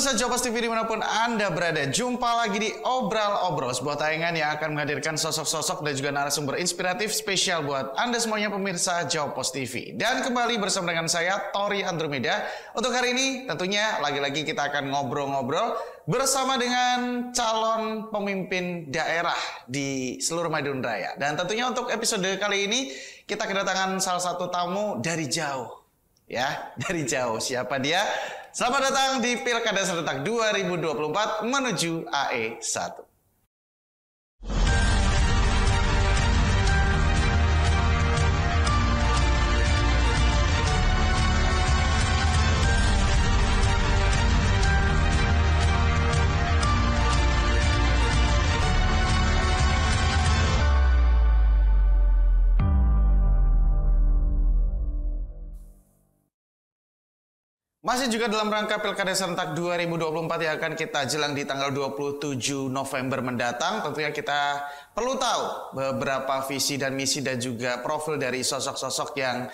pemirsa Jobos TV dimanapun Anda berada, jumpa lagi di Obral Obros, buat tayangan yang akan menghadirkan sosok-sosok dan juga narasumber inspiratif spesial buat Anda semuanya pemirsa Jobos TV. Dan kembali bersama dengan saya, Tori Andromeda. Untuk hari ini tentunya lagi-lagi kita akan ngobrol-ngobrol bersama dengan calon pemimpin daerah di seluruh Madun Raya. Dan tentunya untuk episode kali ini kita kedatangan salah satu tamu dari jauh ya dari jauh. Siapa dia? Selamat datang di Pilkada Serentak 2024 menuju AE 1. Masih juga dalam rangka Pilkada Serentak 2024 yang akan kita jelang di tanggal 27 November mendatang, tentunya kita perlu tahu beberapa visi dan misi dan juga profil dari sosok-sosok yang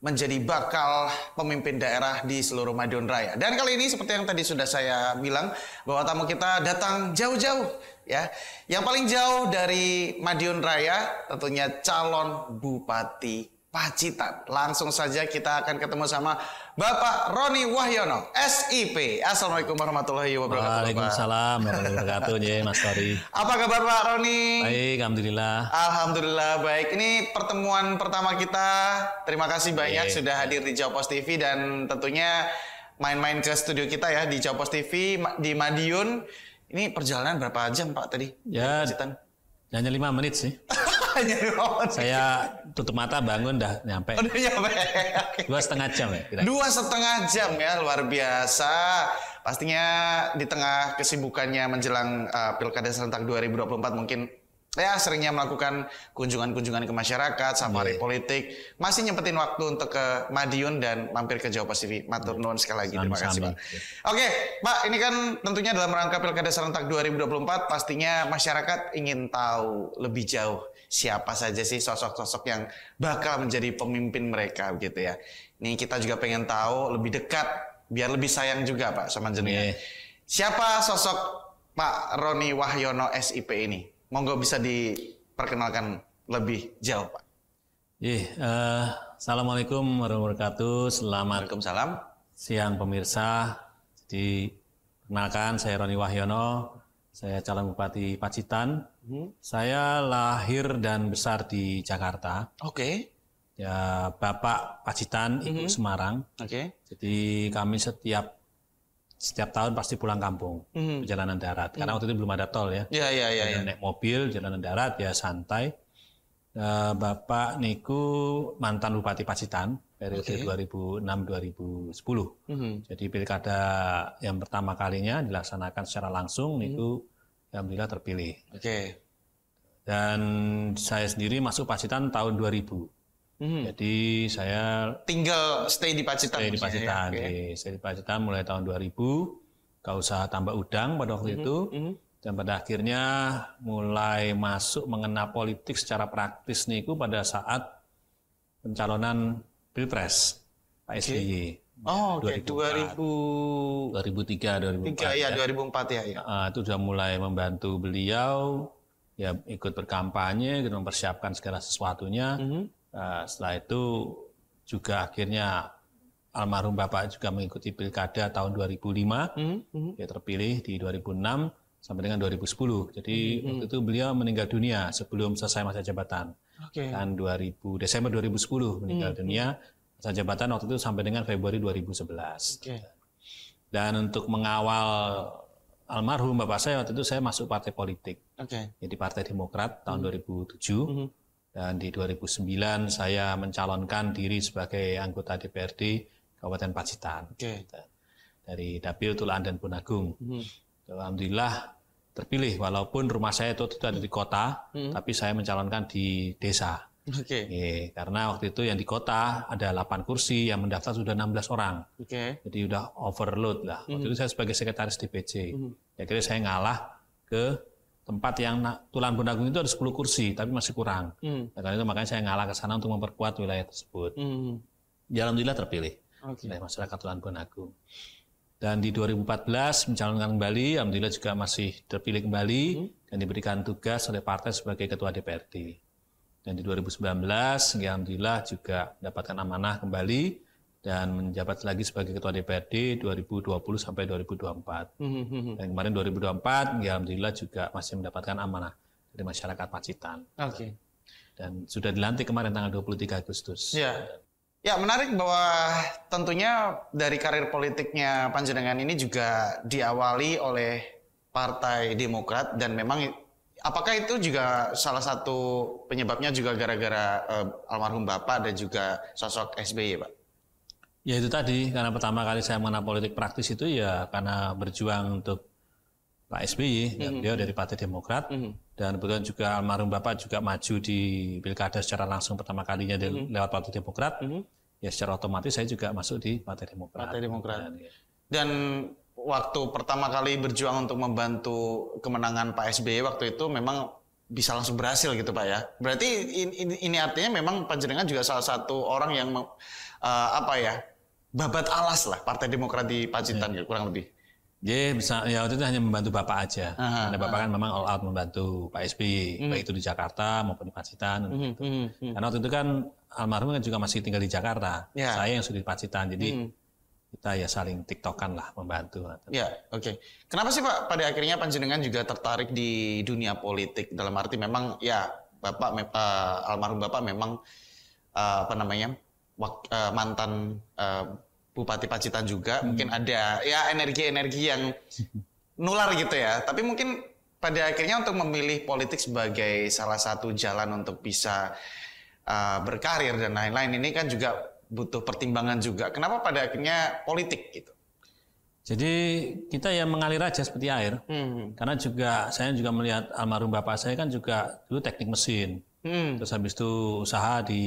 menjadi bakal pemimpin daerah di seluruh Madiun Raya. Dan kali ini seperti yang tadi sudah saya bilang bahwa tamu kita datang jauh-jauh ya. Yang paling jauh dari Madiun Raya tentunya calon bupati Pacitan. Langsung saja kita akan ketemu sama Bapak Roni Wahyono, SIP. Assalamualaikum warahmatullahi wabarakatuh. Waalaikumsalam warahmatullahi wabarakatuh, ya Mas Tori. Apa kabar Pak Roni? Baik, alhamdulillah. Alhamdulillah baik. Ini pertemuan pertama kita. Terima kasih banyak baik. sudah hadir di Jawa Post TV dan tentunya main-main ke studio kita ya di Jawa Post TV di Madiun. Ini perjalanan berapa jam Pak tadi? Ya, Pacitan. hanya lima menit sih. Saya tutup mata bangun dah nyampe. Udah oh, nyampe. Dua setengah jam ya. Kira. Dua setengah jam ya luar biasa. Pastinya di tengah kesibukannya menjelang uh, pilkada serentak 2024 mungkin ya seringnya melakukan kunjungan-kunjungan ke masyarakat, safari yeah. politik, masih nyempetin waktu untuk ke Madiun dan mampir ke Jawa Pasifik. Matur nuwun sekali lagi. Terima kasih, Pak. Oke, Pak, ini kan tentunya dalam rangka Pilkada serentak 2024 pastinya masyarakat ingin tahu lebih jauh siapa saja sih sosok-sosok yang bakal menjadi pemimpin mereka gitu ya. Ini kita juga pengen tahu lebih dekat biar lebih sayang juga Pak sama jenengan. Yeah. Siapa sosok Pak Roni Wahyono SIP ini? Monggo bisa diperkenalkan lebih jauh Pak. Yeah, uh, eh, Assalamualaikum warahmatullahi wabarakatuh. Selamat Waalaikumsalam. siang pemirsa. Jadi Perkenalkan, saya Roni Wahyono, saya calon Bupati Pacitan. Hmm? Saya lahir dan besar di Jakarta. Oke. Okay. Ya, Bapak Pacitan, Ibu hmm. Semarang. Oke. Okay. Jadi kami setiap setiap tahun pasti pulang kampung hmm. perjalanan darat hmm. karena waktu itu belum ada tol ya. Iya iya iya. Ya. Naik mobil jalanan darat ya santai. Ya, Bapak Niku mantan Bupati Pacitan periode okay. 2006-2010. Mm -hmm. Jadi pilkada yang pertama kalinya dilaksanakan secara langsung mm -hmm. Niku alhamdulillah ya, terpilih. Oke. Okay. Dan saya sendiri masuk Pacitan tahun 2000. Hmm. Jadi saya tinggal stay di Pacitan. Stay di ya? Pacitan. Ya, okay. stay di Pacitan mulai tahun 2000. Gak usah tambah udang pada waktu hmm. itu. Hmm. Dan pada akhirnya mulai masuk mengena politik secara praktis niku pada saat pencalonan Pilpres Pak SBY. Okay. Oh, ya, 2000 2003 2004. 3, ya, 2004 ya, ya. Uh, itu sudah mulai membantu beliau ya ikut berkampanye, gitu, mempersiapkan segala sesuatunya. Mm -hmm. uh, setelah itu juga akhirnya almarhum Bapak juga mengikuti Pilkada tahun 2005. Mm -hmm. Ya terpilih di 2006 sampai dengan 2010. Jadi mm -hmm. waktu itu beliau meninggal dunia sebelum selesai masa jabatan. Okay. Dan 2000 Desember 2010 meninggal mm -hmm. dunia mhm masa jabatan waktu itu sampai dengan Februari 2011. Okay. Dan untuk mengawal almarhum bapak saya waktu itu saya masuk partai politik. Okay. Jadi Partai Demokrat tahun mm -hmm. 2007 mm -hmm. dan di 2009 saya mencalonkan diri sebagai anggota DPRD Kabupaten Pacitan. Okay. Dari Dapil Tulaan dan Punagung. Mm -hmm. Alhamdulillah terpilih walaupun rumah saya itu, itu ada di kota, mm -hmm. tapi saya mencalonkan di desa. Oke. Okay. karena waktu itu yang di kota ada 8 kursi, yang mendaftar sudah 16 orang. Oke. Okay. Jadi sudah overload lah. Waktu mm itu saya sebagai sekretaris DPC. Mm -hmm. Ya, akhirnya saya ngalah ke tempat yang Tulan bundagung itu ada 10 kursi, tapi masih kurang. Mm. Nah, karena itu makanya saya ngalah ke sana untuk memperkuat wilayah tersebut. Mm. alhamdulillah terpilih okay. oleh masyarakat Tulan bundagung. Dan di 2014 mencalonkan kembali, alhamdulillah juga masih terpilih kembali mm. dan diberikan tugas oleh partai sebagai ketua DPRD. Dan di 2019, ya Alhamdulillah juga mendapatkan amanah kembali dan menjabat lagi sebagai Ketua DPRD 2020 sampai 2024. Hmm, hmm, hmm, dan kemarin 2024, ya Alhamdulillah juga masih mendapatkan amanah dari masyarakat Pacitan. Oke. Okay. Dan sudah dilantik kemarin tanggal 23 Agustus. Ya. Ya menarik bahwa tentunya dari karir politiknya Panjenengan ini juga diawali oleh Partai Demokrat dan memang Apakah itu juga salah satu penyebabnya juga gara-gara uh, almarhum Bapak dan juga sosok SBY, Pak? Ya itu tadi, karena pertama kali saya mengenal politik praktis itu ya karena berjuang untuk Pak SBY, ya, mm -hmm. beliau dari Partai Demokrat, mm -hmm. dan kemudian juga almarhum Bapak juga maju di pilkada secara langsung pertama kalinya mm -hmm. lewat Partai Demokrat, mm -hmm. ya secara otomatis saya juga masuk di Partai Demokrat. Partai Demokrat. Dan, ya. dan waktu pertama kali berjuang untuk membantu kemenangan Pak SBY e waktu itu memang bisa langsung berhasil gitu Pak ya. Berarti ini, ini, artinya memang Panjenengan juga salah satu orang yang uh, apa ya babat alas lah Partai Demokrat di Pacitan ya. kurang lebih. Ya, bisa ya waktu itu hanya membantu Bapak aja. Aha, Karena Bapak kan memang all out membantu Pak SBY, e, hmm. baik itu di Jakarta maupun di Pacitan. Hmm. gitu. Hmm, hmm. Karena waktu itu kan almarhum kan juga masih tinggal di Jakarta. Ya. Saya yang sudah di Pacitan. Jadi Hmm kita ya saling tiktokan lah membantu. Ya, oke. Okay. Kenapa sih Pak pada akhirnya Panjenengan juga tertarik di dunia politik dalam arti memang ya Bapak me, eh, almarhum Bapak memang uh, apa namanya wak, uh, mantan uh, Bupati Pacitan juga hmm. mungkin ada ya energi-energi yang nular gitu ya. Tapi mungkin pada akhirnya untuk memilih politik sebagai salah satu jalan untuk bisa uh, berkarir dan lain-lain ini kan juga butuh pertimbangan juga. Kenapa pada akhirnya politik gitu? Jadi kita ya mengalir aja seperti air. Hmm. Karena juga saya juga melihat almarhum bapak saya kan juga dulu teknik mesin. Hmm. Terus habis itu usaha di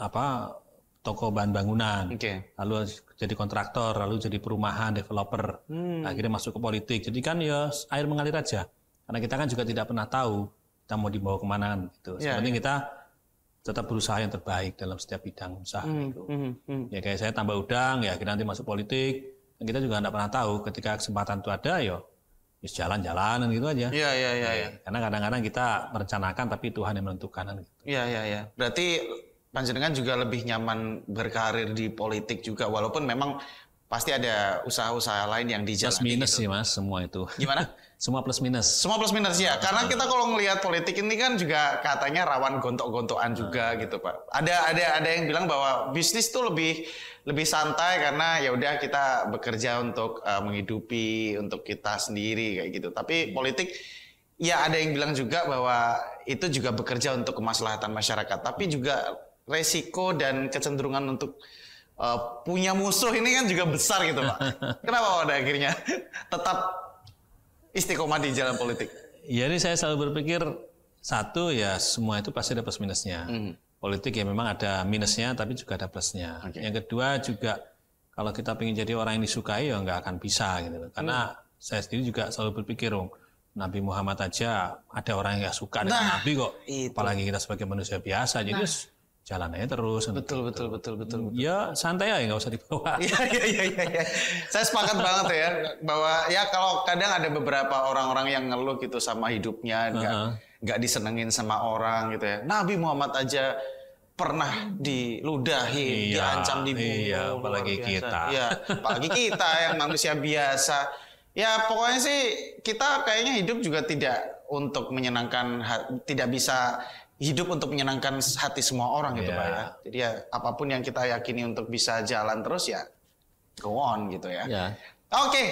apa toko bahan bangunan. Okay. Lalu jadi kontraktor, lalu jadi perumahan, developer. Hmm. Akhirnya masuk ke politik. Jadi kan ya air mengalir aja. Karena kita kan juga tidak pernah tahu kita mau dibawa kemana gitu. Yeah, Sebenarnya yeah. kita tetap berusaha yang terbaik dalam setiap bidang usaha hmm, itu. Hmm, hmm. hmm. Ya kayak saya tambah udang, ya kita nanti masuk politik. kita juga tidak pernah tahu ketika kesempatan itu ada, yo ya, ya jalan-jalan gitu aja. Iya, iya, iya. Ya. Iya. Karena kadang-kadang kita merencanakan tapi Tuhan yang menentukan. Gitu. Iya, iya, iya. Berarti Panjenengan juga lebih nyaman berkarir di politik juga, walaupun memang pasti ada usaha-usaha lain yang dijalani. Plus minus gitu. sih mas, semua itu. Gimana? semua plus minus. Semua plus minus ya, karena kita kalau ngelihat politik ini kan juga katanya rawan gontok-gontokan juga hmm. gitu pak. Ada ada ada yang bilang bahwa bisnis tuh lebih lebih santai karena ya udah kita bekerja untuk uh, menghidupi untuk kita sendiri kayak gitu. Tapi hmm. politik ya ada yang bilang juga bahwa itu juga bekerja untuk kemaslahatan masyarakat, tapi juga resiko dan kecenderungan untuk uh, punya musuh ini kan juga besar gitu Pak. Kenapa pada akhirnya tetap istiqomah di jalan politik? ini ya, saya selalu berpikir satu ya semua itu pasti ada plus minusnya. Mm. Politik ya memang ada minusnya tapi juga ada plusnya. Okay. Yang kedua juga kalau kita ingin jadi orang yang disukai ya nggak akan bisa gitu Karena mm. saya sendiri juga selalu berpikir, oh, Nabi Muhammad aja ada orang yang nggak suka nah, dengan Nabi kok. Itu. Apalagi kita sebagai manusia biasa. Jadi nah jalan aja terus. Betul, gitu. betul, betul, betul, betul. Ya santai aja, nggak usah dibawa. Iya, iya, iya, iya, iya. Saya sepakat banget ya bahwa ya kalau kadang ada beberapa orang-orang yang ngeluh gitu sama hidupnya, nggak uh -huh. disenengin sama orang gitu ya. Nabi Muhammad aja pernah diludahi, iya, diancam, dibunuh. Iya, apalagi kita. Iya, apalagi kita yang manusia biasa. Ya pokoknya sih kita kayaknya hidup juga tidak untuk menyenangkan, tidak bisa hidup untuk menyenangkan hati semua orang gitu pak iya. ya. Jadi ya apapun yang kita yakini untuk bisa jalan terus ya go on gitu ya. Yeah. Oke, okay.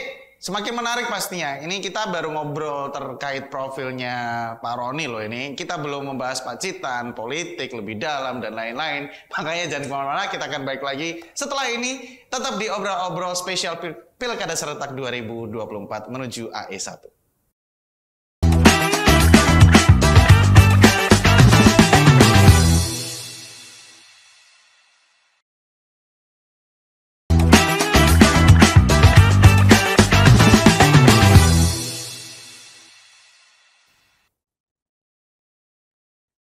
semakin menarik pastinya. Ini kita baru ngobrol terkait profilnya Pak Roni loh ini. Kita belum membahas pacitan, politik lebih dalam dan lain-lain. Makanya jangan kemana-mana, kita akan baik lagi setelah ini tetap di obrol-obrol spesial Pilkada Serentak 2024 menuju AE1.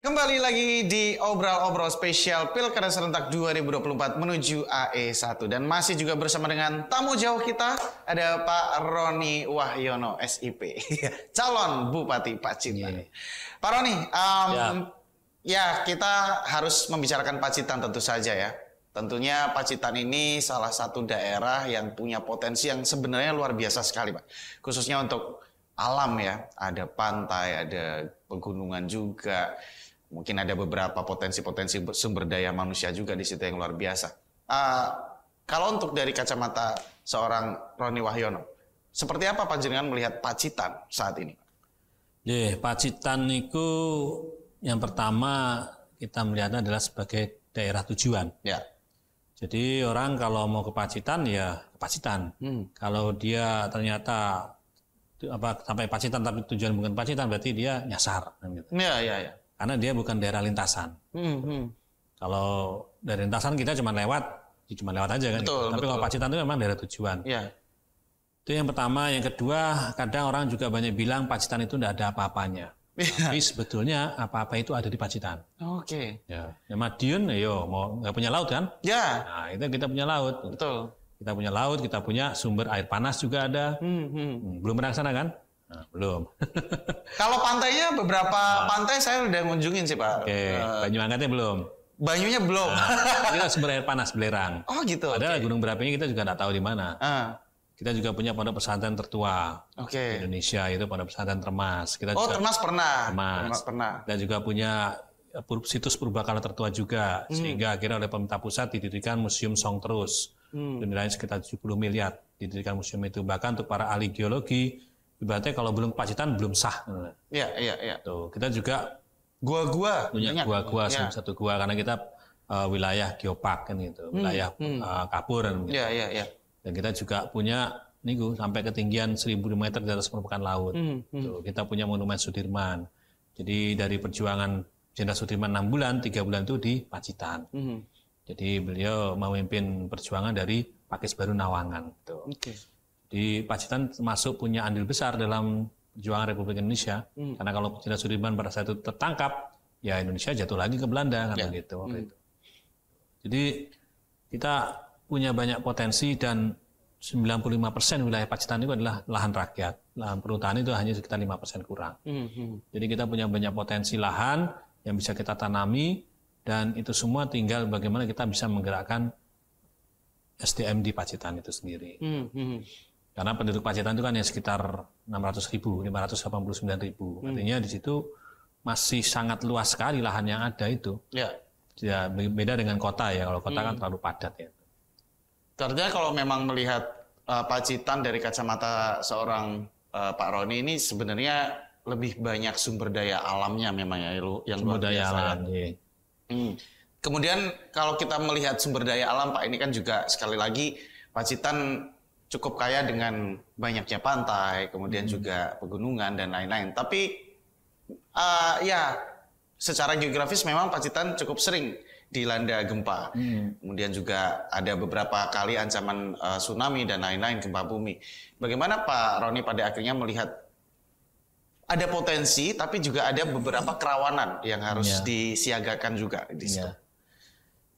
Kembali lagi di obrol-obrol spesial Pilkada Serentak 2024 menuju AE1 dan masih juga bersama dengan tamu jauh kita ada Pak Roni Wahyono SIP calon Bupati Pacitan. Yeah. Pak Roni, um, yeah. ya kita harus membicarakan Pacitan tentu saja ya. Tentunya Pacitan ini salah satu daerah yang punya potensi yang sebenarnya luar biasa sekali, Pak. Khususnya untuk alam ya, ada pantai, ada pegunungan juga Mungkin ada beberapa potensi-potensi sumber daya manusia juga di situ yang luar biasa. Uh, kalau untuk dari kacamata seorang Roni Wahyono, seperti apa panjenengan melihat Pacitan saat ini? yeah, Pacitan itu yang pertama kita melihatnya adalah sebagai daerah tujuan. Yeah. Jadi orang kalau mau ke Pacitan ya ke Pacitan. Hmm. Kalau dia ternyata apa sampai Pacitan tapi tujuan bukan Pacitan berarti dia nyasar. Iya, iya, iya karena dia bukan daerah lintasan. Hmm, -hmm. Kalau dari lintasan kita cuma lewat, ya cuma lewat aja kan. Gitu. Betul, Tapi betul. kalau Pacitan itu memang daerah tujuan. Ya. Itu yang pertama, yang kedua, kadang orang juga banyak bilang Pacitan itu tidak ada apa-apanya. Iya. Tapi sebetulnya apa-apa itu ada di Pacitan. Oke. Okay. Ya. ya Madiun, ya yo mau nggak punya laut kan? Ya. Nah itu kita punya laut. Betul. Kita punya laut, kita punya sumber air panas juga ada. Hmm, hmm. hmm belum pernah sana kan? Nah, belum. Kalau pantainya beberapa nah. pantai saya udah ngunjungin sih Pak. Oke, okay. uh, Banyu belum. Banyunya belum. Nah, kita sumber air panas belerang. Oh gitu. Ada okay. gunung berapinya kita juga nggak tahu di mana. Uh. Kita juga punya pondok pesantren tertua okay. di Indonesia itu pondok pesantren Termas. Kita oh Termas pernah. Termas. pernah. Dan juga punya eh, situs purbakala tertua juga hmm. sehingga akhirnya oleh pemerintah pusat didirikan museum Song Terus hmm. nilainya sekitar 70 miliar didirikan museum itu bahkan untuk para ahli geologi ibaratnya kalau belum pacitan belum sah. Iya, iya, iya. Tuh, gitu. kita juga gua-gua punya gua-gua ya. satu gua karena kita uh, wilayah geopark kan gitu, hmm, wilayah hmm. Uh, kapur kan gitu. Iya, iya, iya. Dan kita juga punya nih niku sampai ketinggian 1000 meter di atas permukaan laut. Hmm, hmm. Tuh, gitu. kita punya monumen Sudirman. Jadi dari perjuangan Jenderal Sudirman 6 bulan, 3 bulan itu di Pacitan. Hmm. Jadi beliau memimpin perjuangan dari Pakis Baru Nawangan. Gitu. Okay di Pacitan masuk punya andil besar dalam perjuangan Republik Indonesia. Hmm. Karena kalau Presiden Sudirman pada saat itu tertangkap, ya Indonesia jatuh lagi ke Belanda karena ya. gitu waktu hmm. itu. Jadi kita punya banyak potensi dan 95% wilayah Pacitan itu adalah lahan rakyat. Lahan perhutani itu hanya sekitar 5% kurang. Hmm, hmm. Jadi kita punya banyak potensi lahan yang bisa kita tanami dan itu semua tinggal bagaimana kita bisa menggerakkan SDM di Pacitan itu sendiri. Hmm. hmm. Karena penduduk Pacitan itu kan ya sekitar 600 ribu, 589 ribu. Hmm. Artinya di situ masih sangat luas sekali lahan yang ada itu. Ya. Ya beda dengan kota ya. Kalau kota kan hmm. kan terlalu padat ya. Ternyata kalau memang melihat uh, Pacitan dari kacamata seorang uh, Pak Roni ini sebenarnya lebih banyak sumber daya alamnya memang ya yang sumber daya alam. Iya. Hmm. Kemudian kalau kita melihat sumber daya alam Pak ini kan juga sekali lagi Pacitan cukup kaya dengan banyaknya pantai, kemudian hmm. juga pegunungan dan lain-lain. Tapi uh, ya secara geografis memang Pacitan cukup sering dilanda gempa. Hmm. Kemudian juga ada beberapa kali ancaman uh, tsunami dan lain-lain gempa bumi. Bagaimana Pak Roni pada akhirnya melihat ada potensi tapi juga ada beberapa kerawanan yang harus yeah. disiagakan juga di iya. situ. Yeah.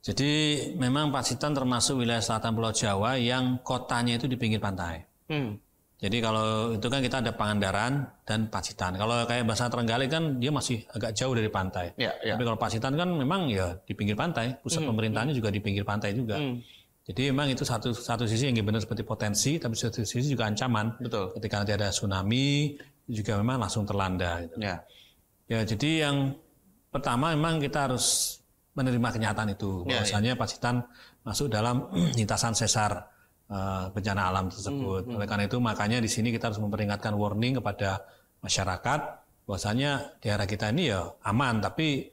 Jadi memang Pacitan termasuk wilayah selatan Pulau Jawa yang kotanya itu di pinggir pantai. Hmm. Jadi kalau itu kan kita ada Pangandaran dan Pacitan. Kalau kayak bahasa Trenggalek kan dia masih agak jauh dari pantai. Ya, ya. Tapi kalau Pacitan kan memang ya di pinggir pantai, pusat hmm. pemerintahannya hmm. juga di pinggir pantai juga. Hmm. Jadi memang itu satu satu sisi yang benar seperti potensi, tapi satu sisi juga ancaman. Betul. Ketika nanti ada tsunami, juga memang langsung terlanda. Gitu. Ya. Ya, jadi yang pertama memang kita harus menerima kenyataan itu ya, ya. bahwasanya ya, Pacitan masuk dalam lintasan sesar uh, bencana alam tersebut. Hmm, hmm, Oleh karena itu makanya di sini kita harus memperingatkan warning kepada masyarakat bahwasanya daerah kita ini ya aman tapi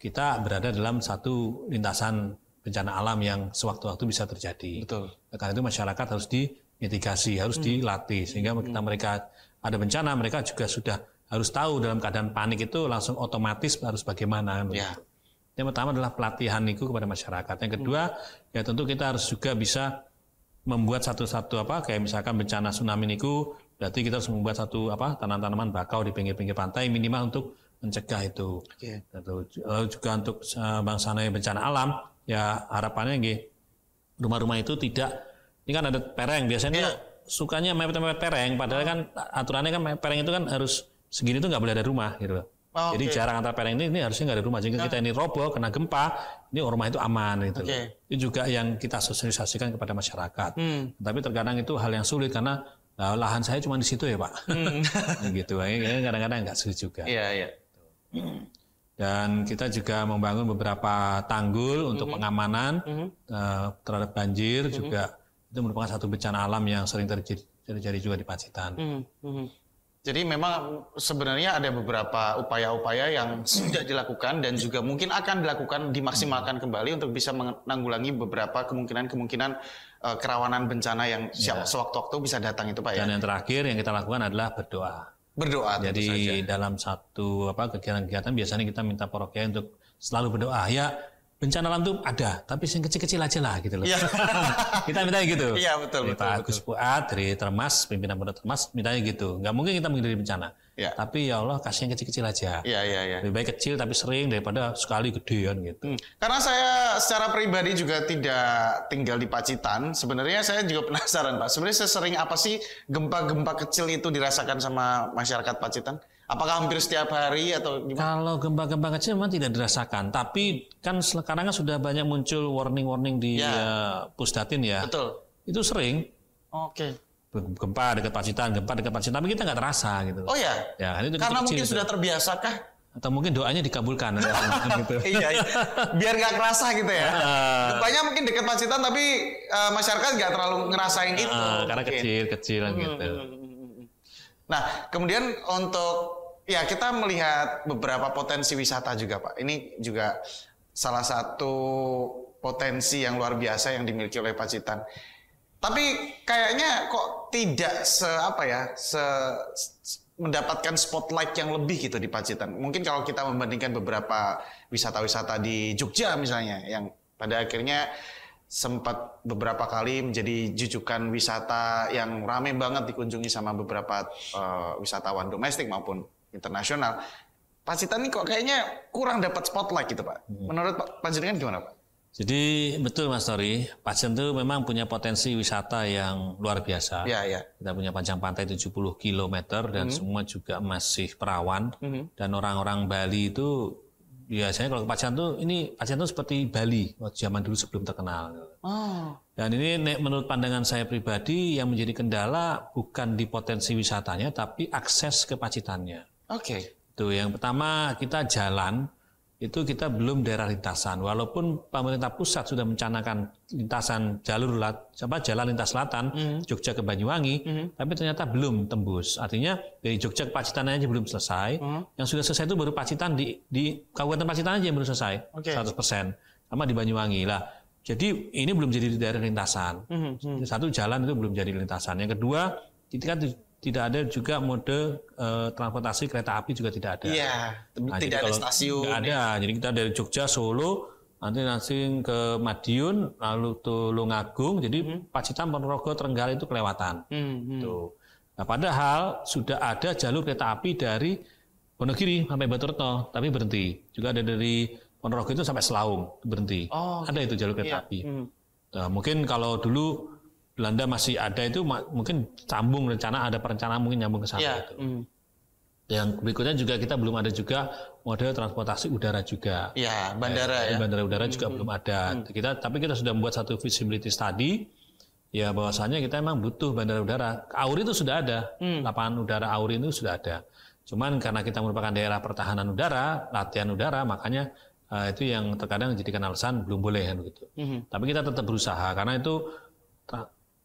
kita berada dalam satu lintasan bencana alam yang sewaktu-waktu bisa terjadi. Betul. Oleh karena itu masyarakat harus dimitigasi, harus hmm. dilatih sehingga hmm, kita hmm. mereka ada bencana mereka juga sudah harus tahu dalam keadaan panik itu langsung otomatis harus bagaimana. Ya. Yang pertama adalah pelatihan itu kepada masyarakat. Yang kedua, hmm. ya tentu kita harus juga bisa membuat satu-satu apa kayak misalkan bencana tsunami niku berarti kita harus membuat satu apa tanaman-tanaman bakau di pinggir-pinggir pantai minimal untuk mencegah itu. Yeah. Gitu. Eh, Lalu juga untuk eh, bangsa yang bencana alam ya harapannya nggih rumah-rumah itu tidak ini kan ada pereng biasanya yeah. sukanya mepet-mepet pereng padahal kan aturannya kan pereng itu kan harus segini tuh nggak boleh ada rumah gitu okay. Oh, Jadi jarang antara antar pereng ini, ini harusnya nggak ada rumah. Jika nah. kita ini roboh, kena gempa, ini rumah itu aman. Gitu. Okay. Ini juga yang kita sosialisasikan kepada masyarakat. Hmm. Tapi terkadang itu hal yang sulit karena nah, lahan saya cuma di situ ya Pak. Hmm. Nah, gitu. Ini kadang-kadang nggak sulit juga. Iya, iya. Dan kita juga membangun beberapa tanggul untuk mm -hmm. pengamanan mm -hmm. uh, terhadap banjir mm -hmm. juga. Itu merupakan satu bencana alam yang sering terjadi, terjadi juga di Pacitan. Mm -hmm. hmm. Jadi memang sebenarnya ada beberapa upaya-upaya yang sudah dilakukan dan juga mungkin akan dilakukan dimaksimalkan kembali untuk bisa menanggulangi beberapa kemungkinan-kemungkinan eh, kerawanan bencana yang ya. sewaktu-waktu bisa datang itu Pak ya. Dan yang terakhir yang kita lakukan adalah berdoa. Berdoa. Jadi dalam satu apa kegiatan-kegiatan biasanya kita minta parokia untuk selalu berdoa ya bencana alam tuh ada, tapi yang kecil-kecil aja lah gitu loh. Ya. kita minta gitu. Iya betul, betul. Pak Agus Puat dari Termas, pimpinan Pondok Termas mintanya gitu. Nggak mungkin kita menghindari bencana. Ya. Tapi ya Allah kasih yang kecil-kecil aja. Iya iya iya. Lebih baik kecil tapi sering daripada sekali gedean gitu. Hmm. Karena saya secara pribadi juga tidak tinggal di Pacitan. Sebenarnya saya juga penasaran Pak. Sebenarnya sering apa sih gempa-gempa kecil itu dirasakan sama masyarakat Pacitan? Apakah hampir setiap hari atau gimana? Kalau gempa-gempa kecil memang tidak dirasakan, tapi kan sekarang kan sudah banyak muncul warning-warning di ya. Eh, pusdatin ya. Betul. Itu sering. Oke. Okay. Gempa dekat Pacitan, gempa dekat Pacitan, tapi kita nggak terasa gitu. Oh ya. Ya, ini karena mungkin sudah terbiasa kah? atau mungkin doanya dikabulkan gitu. iya, iya, biar nggak kerasa gitu ya. Iya. Gempanya mungkin dekat Pacitan tapi uh, masyarakat nggak terlalu ngerasain iya, itu. Uh, karena kecil-kecil gitu. Hmm, hmm, hmm, nah, kemudian untuk Ya, kita melihat beberapa potensi wisata juga, Pak. Ini juga salah satu potensi yang luar biasa yang dimiliki oleh Pacitan. Tapi kayaknya kok tidak se apa ya, se, mendapatkan spotlight yang lebih gitu di Pacitan. Mungkin kalau kita membandingkan beberapa wisata-wisata di Jogja misalnya yang pada akhirnya sempat beberapa kali menjadi jujukan wisata yang ramai banget dikunjungi sama beberapa uh, wisatawan domestik maupun internasional. Pacitan ini kok kayaknya kurang dapat spotlight gitu Pak. Hmm. Menurut Pak Panjenengan gimana Pak? Jadi betul Mas Tori, Pacitan itu memang punya potensi wisata yang luar biasa. Ya, ya. Kita punya panjang pantai 70 km dan hmm. semua juga masih perawan hmm. dan orang-orang Bali itu biasanya kalau ke Pacitan itu, ini Pacitan itu seperti Bali waktu zaman dulu sebelum terkenal. Oh. Dan ini menurut pandangan saya pribadi yang menjadi kendala bukan di potensi wisatanya tapi akses ke Pacitannya. Oke. Okay. Tuh gitu. yang pertama kita jalan itu kita belum daerah lintasan. Walaupun pemerintah pusat sudah mencanakan lintasan jalur apa jalan lintas selatan mm. Jogja ke Banyuwangi, mm. tapi ternyata belum tembus. Artinya dari Jogja ke Pacitan aja belum selesai. Mm. Yang sudah selesai itu baru Pacitan di di Kabupaten Pacitan aja yang belum selesai okay. 100%. Sama di Banyuwangi lah. Jadi ini belum jadi daerah lintasan. Mm -hmm. Satu jalan itu belum jadi lintasan. Yang kedua, kita kan tidak ada juga mode uh, transportasi kereta api juga tidak ada. Iya, nah, tidak ada stasiun. Tidak ada. Ya. Jadi kita dari Jogja, Solo, nanti langsung ke Madiun, lalu Tulungagung, jadi hmm. Pacitan, Ponorogo, Trenggalek itu kelewatan. Hmm, hmm. Tuh. Gitu. Nah, padahal sudah ada jalur kereta api dari Wonogiri sampai Baturto, tapi berhenti. Juga ada dari Ponorogo itu sampai Selaung berhenti. Oh, ada itu jalur kereta iya. api. Hmm. Nah, mungkin kalau dulu Belanda masih ada itu mungkin sambung rencana ada perencanaan mungkin nyambung ke sana ya. itu. Hmm. Yang berikutnya juga kita belum ada juga model transportasi udara juga. Ya, bandara eh, ya. Bandara udara juga hmm, hmm belum ada. Hmm. Kita tapi kita sudah membuat satu visibility study ya bahwasanya kita memang butuh bandara udara. Auri itu sudah ada. hmm. Lapangan udara Auri itu sudah ada. Cuman karena kita merupakan daerah pertahanan udara, latihan udara, makanya uh, itu yang terkadang jadi alasan belum boleh kan gitu. hmm Tapi kita tetap berusaha karena itu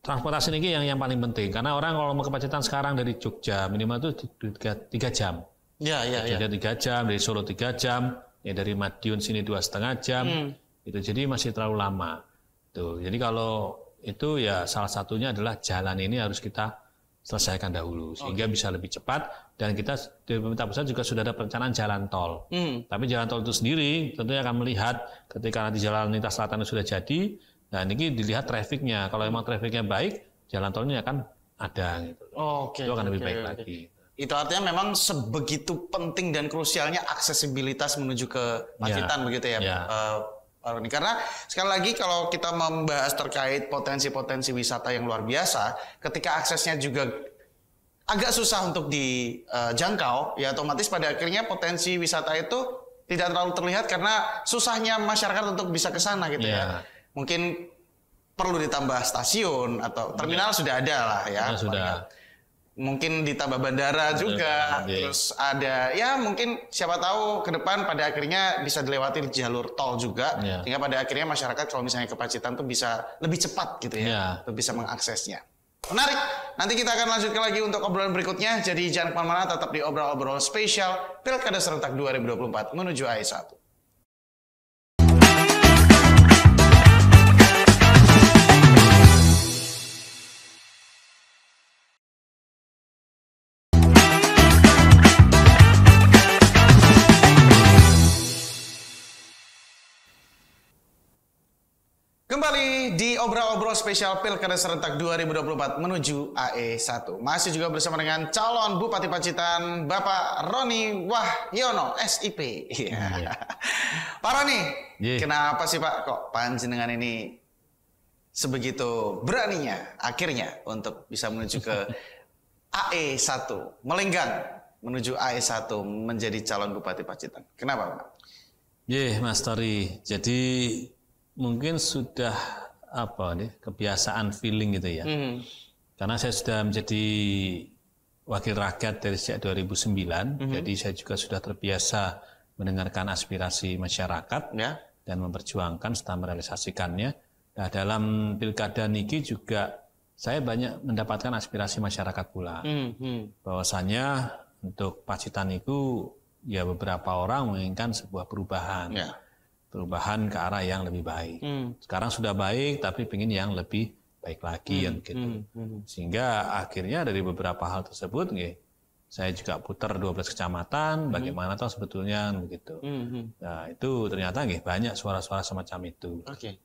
transportasi ini yang yang paling penting karena orang kalau mau ke sekarang dari Jogja minimal itu tiga, tiga jam. Ya ya, ya. Jogja ya. Tiga jam dari Solo tiga jam ya dari Madiun sini dua setengah jam hmm. itu jadi masih terlalu lama tuh jadi kalau itu ya salah satunya adalah jalan ini harus kita selesaikan dahulu sehingga okay. bisa lebih cepat dan kita di pemerintah pusat juga sudah ada perencanaan jalan tol. Hmm. Tapi jalan tol itu sendiri tentunya akan melihat ketika nanti jalan lintas selatan sudah jadi Nah, ini dilihat trafiknya Kalau memang trafiknya baik, jalan tol tolnya akan ada gitu. Oh, Oke. Okay, itu akan okay, lebih baik okay. lagi. Itu artinya memang sebegitu penting dan krusialnya aksesibilitas menuju ke Pacitan ya, begitu ya, ya. Uh, eh, Roni. Karena sekali lagi kalau kita membahas terkait potensi-potensi wisata yang luar biasa, ketika aksesnya juga agak susah untuk dijangkau, ya otomatis pada akhirnya potensi wisata itu tidak terlalu terlihat karena susahnya masyarakat untuk bisa ke sana gitu ya. ya mungkin perlu ditambah stasiun atau terminal ya. sudah ada lah ya. ya sudah. Mungkin ditambah bandara ya, juga, ya. terus ada ya mungkin siapa tahu ke depan pada akhirnya bisa dilewati jalur tol juga, ya. sehingga pada akhirnya masyarakat kalau misalnya ke Pacitan tuh bisa lebih cepat gitu ya, ya. bisa mengaksesnya. Menarik. Nanti kita akan lanjutkan lagi untuk obrolan berikutnya. Jadi jangan kemana-mana, tetap di obrol-obrol spesial Pilkada Serentak 2024 menuju AI1. di obrol-obrol spesial Pilkada serentak 2024 menuju AE1. Masih juga bersama dengan calon Bupati Pacitan Bapak Roni Wahyono SIP. Iya. Yeah. Pak Roni, yeah. kenapa sih Pak kok panjenengan ini sebegitu beraninya akhirnya untuk bisa menuju ke AE1, melenggang menuju AE1 menjadi calon Bupati Pacitan. Kenapa Pak? Yeah, Mas Tori. Jadi mungkin sudah apa nih kebiasaan feeling gitu ya. Hmm. Karena saya sudah menjadi wakil rakyat dari sejak 2009, hmm. jadi saya juga sudah terbiasa mendengarkan aspirasi masyarakat ya. dan memperjuangkan serta merealisasikannya. Nah, dalam pilkada niki juga saya banyak mendapatkan aspirasi masyarakat pula. Hmm. Hmm. Bahwasanya untuk Pacitan itu ya beberapa orang menginginkan sebuah perubahan. Ya perubahan ke arah yang lebih baik. Hmm. Sekarang sudah baik, tapi ingin yang lebih baik lagi hmm. yang gitu. Hmm. Hmm. hmm. Sehingga akhirnya dari beberapa hal tersebut, nih, saya juga putar 12 kecamatan, hmm. bagaimana tuh toh sebetulnya begitu. Hmm, hmm. Nah itu ternyata nih, banyak suara-suara semacam itu. Okay.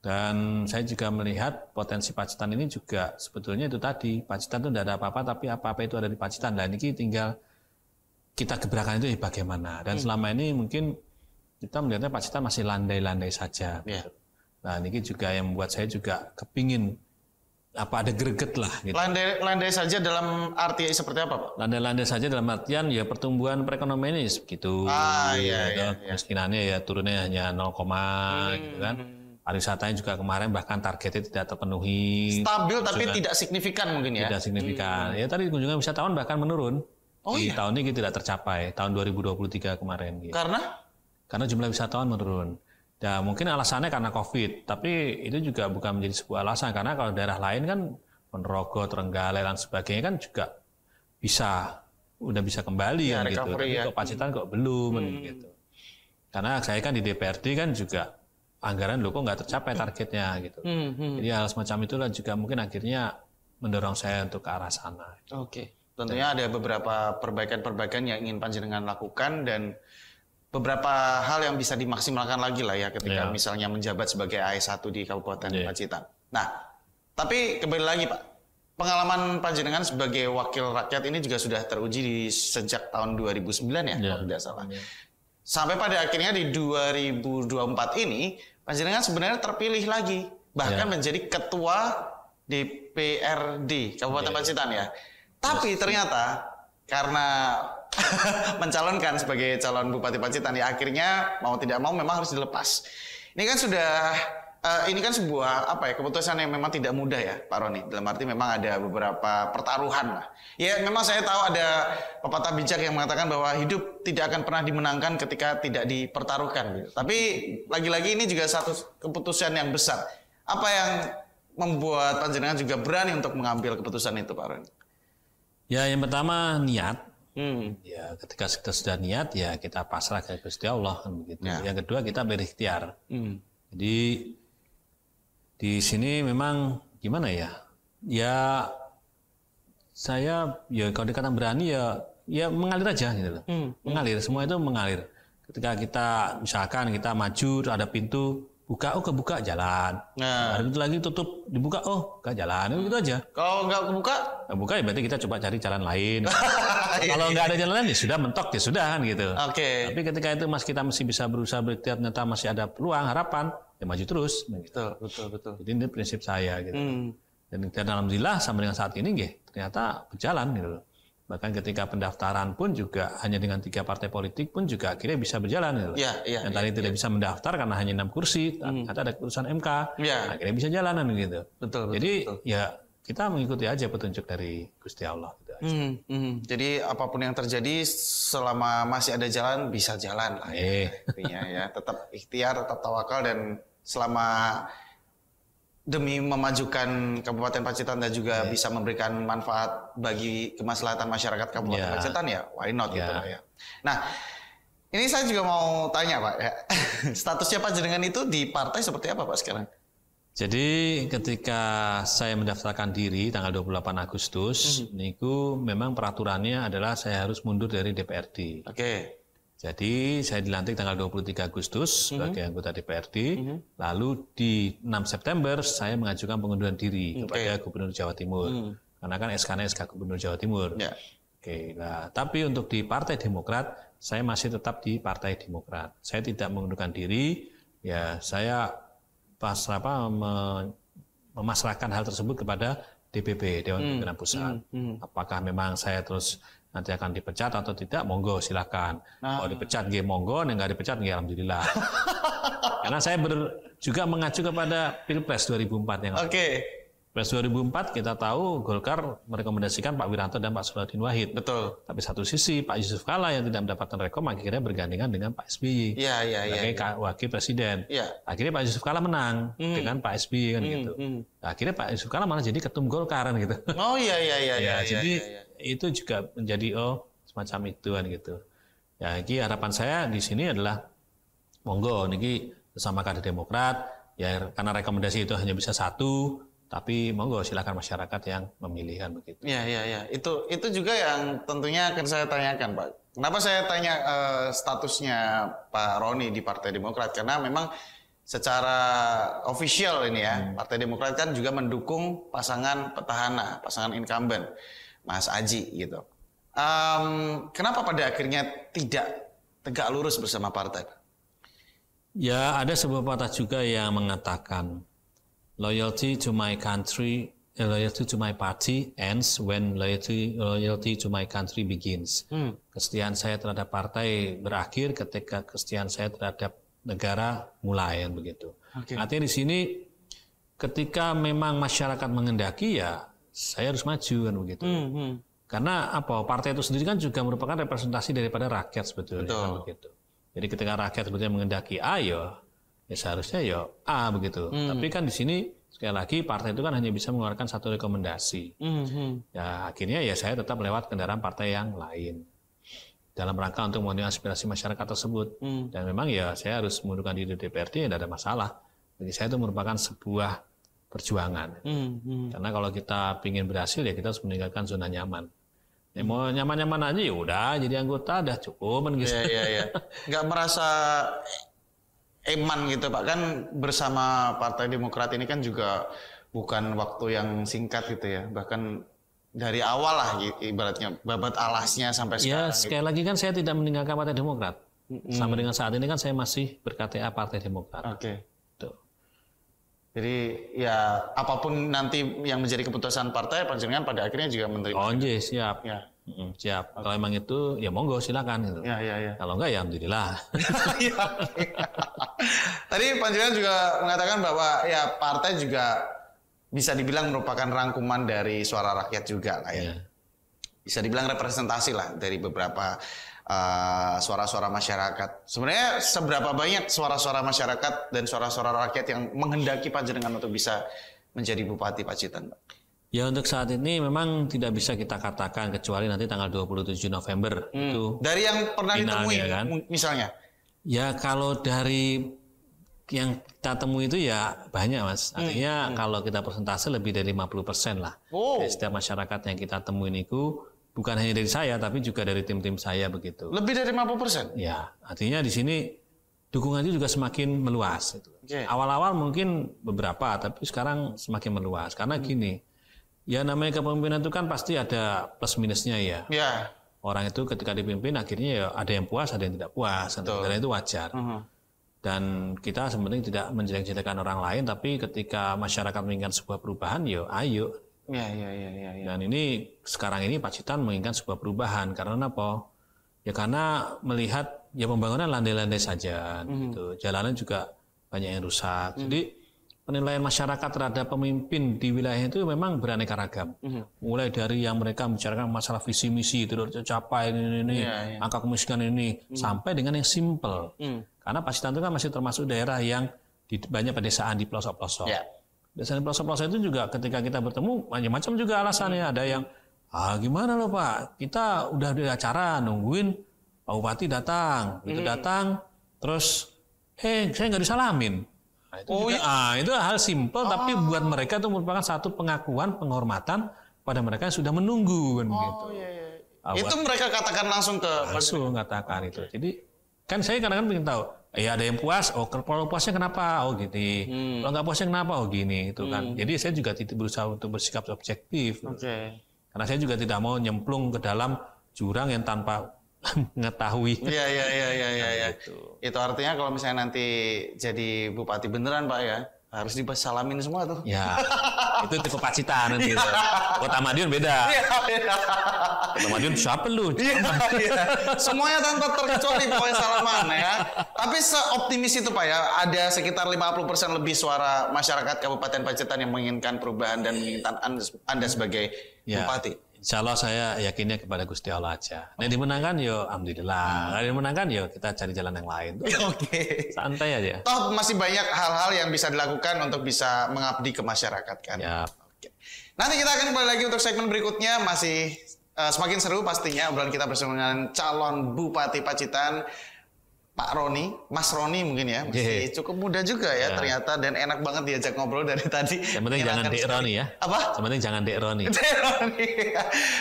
Dan saya juga melihat potensi Pacitan ini juga sebetulnya itu tadi Pacitan itu tidak ada apa-apa tapi apa-apa itu ada di Pacitan dan nah, ini tinggal kita gebrakan itu eh, bagaimana. Dan selama ini mungkin kita melihatnya Pak Cita masih landai-landai saja. Ya. Nah, ini juga yang membuat saya juga kepingin apa ada greget lah. Gitu. Landai, landai saja dalam arti seperti apa, Pak? Landai-landai saja dalam artian ya pertumbuhan perekonomian ini begitu. Ah, iya, gitu. iya, iya. Kemiskinannya ya turunnya hanya 0, hmm. gitu kan. Hmm. Pariwisatanya juga kemarin bahkan targetnya tidak terpenuhi. Stabil tapi tapi tidak signifikan mungkin ya. Tidak signifikan. Hmm. Ya tadi kunjungan wisatawan bahkan menurun. Oh, di iya? tahun ini tidak tercapai tahun 2023 kemarin. Gitu. Karena? karena jumlah wisatawan menurun. Ya, mungkin alasannya karena COVID, tapi itu juga bukan menjadi sebuah alasan karena kalau daerah lain kan Ponorogo, Trenggalek dan sebagainya kan juga bisa udah bisa kembali ya, kan gitu. Tapi ya. kok Pacitan kok belum hmm. gitu. Karena saya kan di DPRD kan juga anggaran lo kok nggak tercapai targetnya gitu. Hmm, hmm. Jadi hal semacam itulah juga mungkin akhirnya mendorong saya untuk ke arah sana. Oke. Okay. Tentunya ada beberapa perbaikan-perbaikan yang ingin panjenengan lakukan dan beberapa hal yang bisa dimaksimalkan lagi lah ya ketika yeah. misalnya menjabat sebagai AS1 di Kabupaten yeah. Pacitan. Nah, tapi kembali lagi Pak, pengalaman Panjenengan sebagai wakil rakyat ini juga sudah teruji di sejak tahun 2009 ya, yeah. kalau tidak salah. Yeah. Sampai pada akhirnya di 2024 ini, Panjenengan sebenarnya terpilih lagi, bahkan yeah. menjadi ketua DPRD Kabupaten yeah. Pacitan ya. Tapi ternyata karena mencalonkan sebagai calon Bupati Pacitan ya akhirnya mau tidak mau memang harus dilepas. Ini kan sudah uh, ini kan sebuah apa ya keputusan yang memang tidak mudah ya Pak Roni. Dalam arti memang ada beberapa pertaruhan lah. Ya memang saya tahu ada pepatah bijak yang mengatakan bahwa hidup tidak akan pernah dimenangkan ketika tidak dipertaruhkan. Gitu. Tapi lagi-lagi ini juga satu keputusan yang besar. Apa yang membuat panjenengan juga berani untuk mengambil keputusan itu Pak Roni? Ya yang pertama niat Hmm. Ya, ketika kita sudah niat ya kita pasrah ke Gusti Allah kan begitu. Ya. Yang kedua kita berikhtiar. Hmm. Jadi di sini memang gimana ya? Ya saya ya kalau dikatakan berani ya ya mengalir aja gitu Hmm. Mengalir, semua itu mengalir. Ketika kita misalkan kita maju ada pintu buka oh kebuka jalan nah. hari itu lagi tutup dibuka oh gak jalan itu aja kalau nggak kebuka nggak buka ya berarti kita coba cari jalan lain kalau nggak ada jalan lain ya sudah mentok ya sudah kan gitu oke okay. tapi ketika itu mas kita masih bisa berusaha berikhtiar ternyata masih ada peluang harapan ya maju terus gitu. betul betul betul jadi ini prinsip saya gitu hmm. dan alhamdulillah sampai dengan saat ini gitu, ternyata berjalan gitu bahkan ketika pendaftaran pun juga hanya dengan tiga partai politik pun juga akhirnya bisa berjalan ya, ya, yang iya, tadi ya, tidak ya. bisa mendaftar karena hanya enam kursi hmm. ada keputusan MK ya. akhirnya bisa jalanan gitu betul, betul jadi betul. ya kita mengikuti aja petunjuk dari Gusti Allah. Gitu aja. Hmm, hmm. Jadi apapun yang terjadi selama masih ada jalan bisa jalan lah. Ya. Eh. Ya, ya tetap ikhtiar, tetap tawakal dan selama demi memajukan Kabupaten Pacitan dan juga yeah. bisa memberikan manfaat bagi kemaslahatan masyarakat Kabupaten yeah. Pacitan ya why not yeah. gitu iya. ya. Nah, ini saya juga mau tanya Pak ya. Statusnya Pak Jenengan itu di partai seperti apa Pak sekarang? Jadi ketika saya mendaftarkan diri tanggal 28 Agustus, mm -hmm. niku memang peraturannya adalah saya harus mundur dari DPRD. Oke. Okay. Jadi saya dilantik tanggal 23 Agustus mhm. sebagai mm -hmm. anggota DPRD. Mm -hmm. Lalu di 6 September saya mengajukan pengunduran diri okay. kepada Gubernur Jawa Timur. Mm. Karena kan SK-nya SK Gubernur Jawa Timur. Yeah. Oke, nah tapi untuk di Partai Demokrat saya masih tetap di Partai Demokrat. Saya tidak mengundurkan diri. Ya, saya pas apa memasrahkan hal tersebut kepada DPP Dewan mhm. Pimpinan Pusat. Mhm. Apakah memang saya terus nanti akan dipecat atau tidak monggo silahkan nah. kalau dipecat g monggo dan nggak dipecat g alhamdulillah karena saya ber, juga mengacu kepada pilpres 2004 yang oke okay. pilpres 2004 kita tahu Golkar merekomendasikan Pak Wiranto dan Pak Sulatin Wahid betul tapi satu sisi Pak Yusuf Kala yang tidak mendapatkan rekom akhirnya bergandengan dengan Pak SBY ya, ya, iya, sebagai ya, ya. wakil presiden ya. akhirnya Pak Yusuf Kala menang hmm. dengan Pak SBY kan hmm, gitu hmm. Nah, akhirnya Pak Yusuf Kala malah jadi ketum Golkar kan gitu oh iya iya iya ya, ya, ya, jadi ya, ya itu juga menjadi oh semacam itu gitu. Ya, ini harapan saya di sini adalah monggo niki bersama kader Demokrat ya karena rekomendasi itu hanya bisa satu tapi monggo silakan masyarakat yang memilihkan begitu. Iya iya iya itu itu juga yang tentunya akan saya tanyakan Pak. Kenapa saya tanya uh, statusnya Pak Roni di Partai Demokrat karena memang secara official ini ya hmm. Partai Demokrat kan juga mendukung pasangan petahana pasangan incumbent. Mas Aji gitu. Um, kenapa pada akhirnya tidak tegak lurus bersama partai? Ya ada sebuah patah juga yang mengatakan loyalty to my country eh, loyalty to my party ends when loyalty loyalty to my country begins. Hmm. Kesetiaan saya terhadap partai berakhir ketika kesetiaan saya terhadap negara mulai kan begitu. Okay. Artinya di sini ketika memang masyarakat mengendaki ya saya harus maju kan begitu. Hmm, hmm. Karena apa? Partai itu sendiri kan juga merupakan representasi daripada rakyat sebetulnya Betul. kan begitu. Jadi ketika rakyat sebetulnya mengendaki A ya, ya seharusnya ya A begitu. Hmm. Tapi kan di sini sekali lagi partai itu kan hanya bisa mengeluarkan satu rekomendasi. Hmm. hmm. Ya akhirnya ya saya tetap lewat kendaraan partai yang lain dalam rangka untuk memenuhi aspirasi masyarakat tersebut. Hmm. Dan memang ya saya harus mengundurkan diri di DPRD ya, tidak ada masalah. Bagi saya itu merupakan sebuah perjuangan. Hmm, hmm. Karena kalau kita ingin berhasil ya kita harus meninggalkan zona nyaman. Ya, mau hmm. nyaman-nyaman aja ya udah jadi anggota udah cukup kan gitu. Iya iya iya. Enggak merasa eman gitu Pak kan bersama Partai Demokrat ini kan juga bukan waktu yang singkat gitu ya. Bahkan dari awal lah ibaratnya babat alasnya sampai ya, sekarang. Ya sekali lagi kan saya tidak meninggalkan Partai Demokrat. Mm -hmm. Sampai dengan saat ini kan saya masih berKTA Partai Demokrat. Oke. Okay. Jadi ya apapun nanti yang menjadi keputusan partai panjenengan pada akhirnya juga menteri. Oh, jis siap. Ya. siap. Okay. Kalau emang itu ya monggo silakan gitu. Ya, ya, ya. Kalau enggak ya alhamdulillah. Ya. Tadi panjenengan juga mengatakan bahwa ya partai juga bisa dibilang merupakan rangkuman dari suara rakyat juga lah ya. ya. Bisa dibilang representasi lah dari beberapa Eh, suara-suara uh, masyarakat. Sebenarnya seberapa banyak suara-suara masyarakat dan suara-suara rakyat yang menghendaki Panjenengan untuk bisa menjadi Bupati Pacitan, Pak? Ya untuk saat ini memang tidak bisa kita katakan kecuali nanti tanggal 27 November hmm. itu. Dari yang pernah ditemui ya kan? misalnya. Ya kalau dari yang kita temui itu ya banyak mas. Hmm. Artinya hmm. kalau kita persentase lebih dari 50 persen lah. Oh. setiap masyarakat yang kita temuin itu bukan hanya dari saya tapi juga dari tim-tim saya begitu. Lebih dari 50 persen? Ya, artinya di sini dukungan itu juga semakin meluas. Okay. Awal-awal mungkin beberapa, tapi sekarang semakin meluas karena hmm. gini, ya namanya kepemimpinan itu kan pasti ada plus minusnya ya. Yeah. Orang itu ketika dipimpin akhirnya ya ada yang puas, ada yang tidak puas, dan itu wajar. Uh hmm. -huh. Dan kita sebenarnya tidak menjelek-jelekan orang lain, tapi ketika masyarakat menginginkan sebuah perubahan, yo ya ayo Ya, ya, ya, iya. Ya. Dan ini sekarang ini Pacitan menginginkan sebuah perubahan karena apa? Ya karena melihat ya pembangunan landai-landai saja mm. gitu. Jalanan juga banyak yang rusak. Mm. Jadi penilaian masyarakat terhadap pemimpin di wilayah itu memang beraneka ragam. Mm. Mulai dari yang mereka membicarakan masalah visi misi itu tercapai ini ini, yeah, yeah. Ya. angka kemiskinan ini mm. sampai dengan yang simple. Mm. Karena Pacitan itu kan masih termasuk daerah yang di banyak pedesaan di pelosok-pelosok. Yeah Biasanya pelosok-pelosok itu juga ketika kita bertemu macam-macam juga alasannya. Ada yang ah gimana loh Pak, kita udah di acara nungguin Pak Bupati datang, itu hmm. datang, terus eh saya nggak disalamin. Nah, itu oh, juga, iya. ah, itu hal simpel oh. tapi ah. buat mereka itu merupakan satu pengakuan penghormatan pada mereka yang sudah menunggu kan oh, begitu. Iya, iya. Ah, itu mereka katakan langsung ke langsung katakan okay. itu. Jadi kan saya kadang-kadang ingin tahu Iya ada yang puas, oh kalau puasnya kenapa? Oh gini. Hmm. Kalau nggak puasnya kenapa? Oh gini, itu kan. hmm. kan. Jadi saya juga tidak berusaha untuk bersikap objektif. Okay. Karena saya juga tidak mau nyemplung ke dalam jurang yang tanpa mengetahui. Iya iya iya iya iya. Nah, iya. Gitu. itu artinya kalau misalnya nanti jadi bupati beneran pak ya, harus dipasalamin semua tuh. Ya. itu tipe Pacitan nanti. Ya. Kota Madiun beda. Iya. ya. Kota Madiun siapa lu? Iya. ya. Semuanya tanpa terkecuali pokoknya salaman ya. Tapi seoptimis itu Pak ya, ada sekitar 50% lebih suara masyarakat Kabupaten Pacitan yang menginginkan perubahan dan menginginkan Anda sebagai ya. bupati. Insya Allah saya yakinnya kepada Gusti Allah aja. Nah dimenangkan yo alhamdulillah. Yang hmm. dimenangkan yo kita cari jalan yang lain. Oke. Okay. Santai aja. Toh masih banyak hal-hal yang bisa dilakukan untuk bisa mengabdi ke masyarakat kan. Ya. Oke. Nanti kita akan kembali lagi untuk segmen berikutnya masih uh, semakin seru pastinya obrolan kita bersama dengan calon Bupati Pacitan Pak Roni, Mas Roni mungkin ya, masih yeah. cukup muda juga ya yeah. ternyata dan enak banget diajak ngobrol dari tadi. Yang penting jangan Dek Roni ya. Apa? Yang penting jangan Dek Roni. Dek Roni.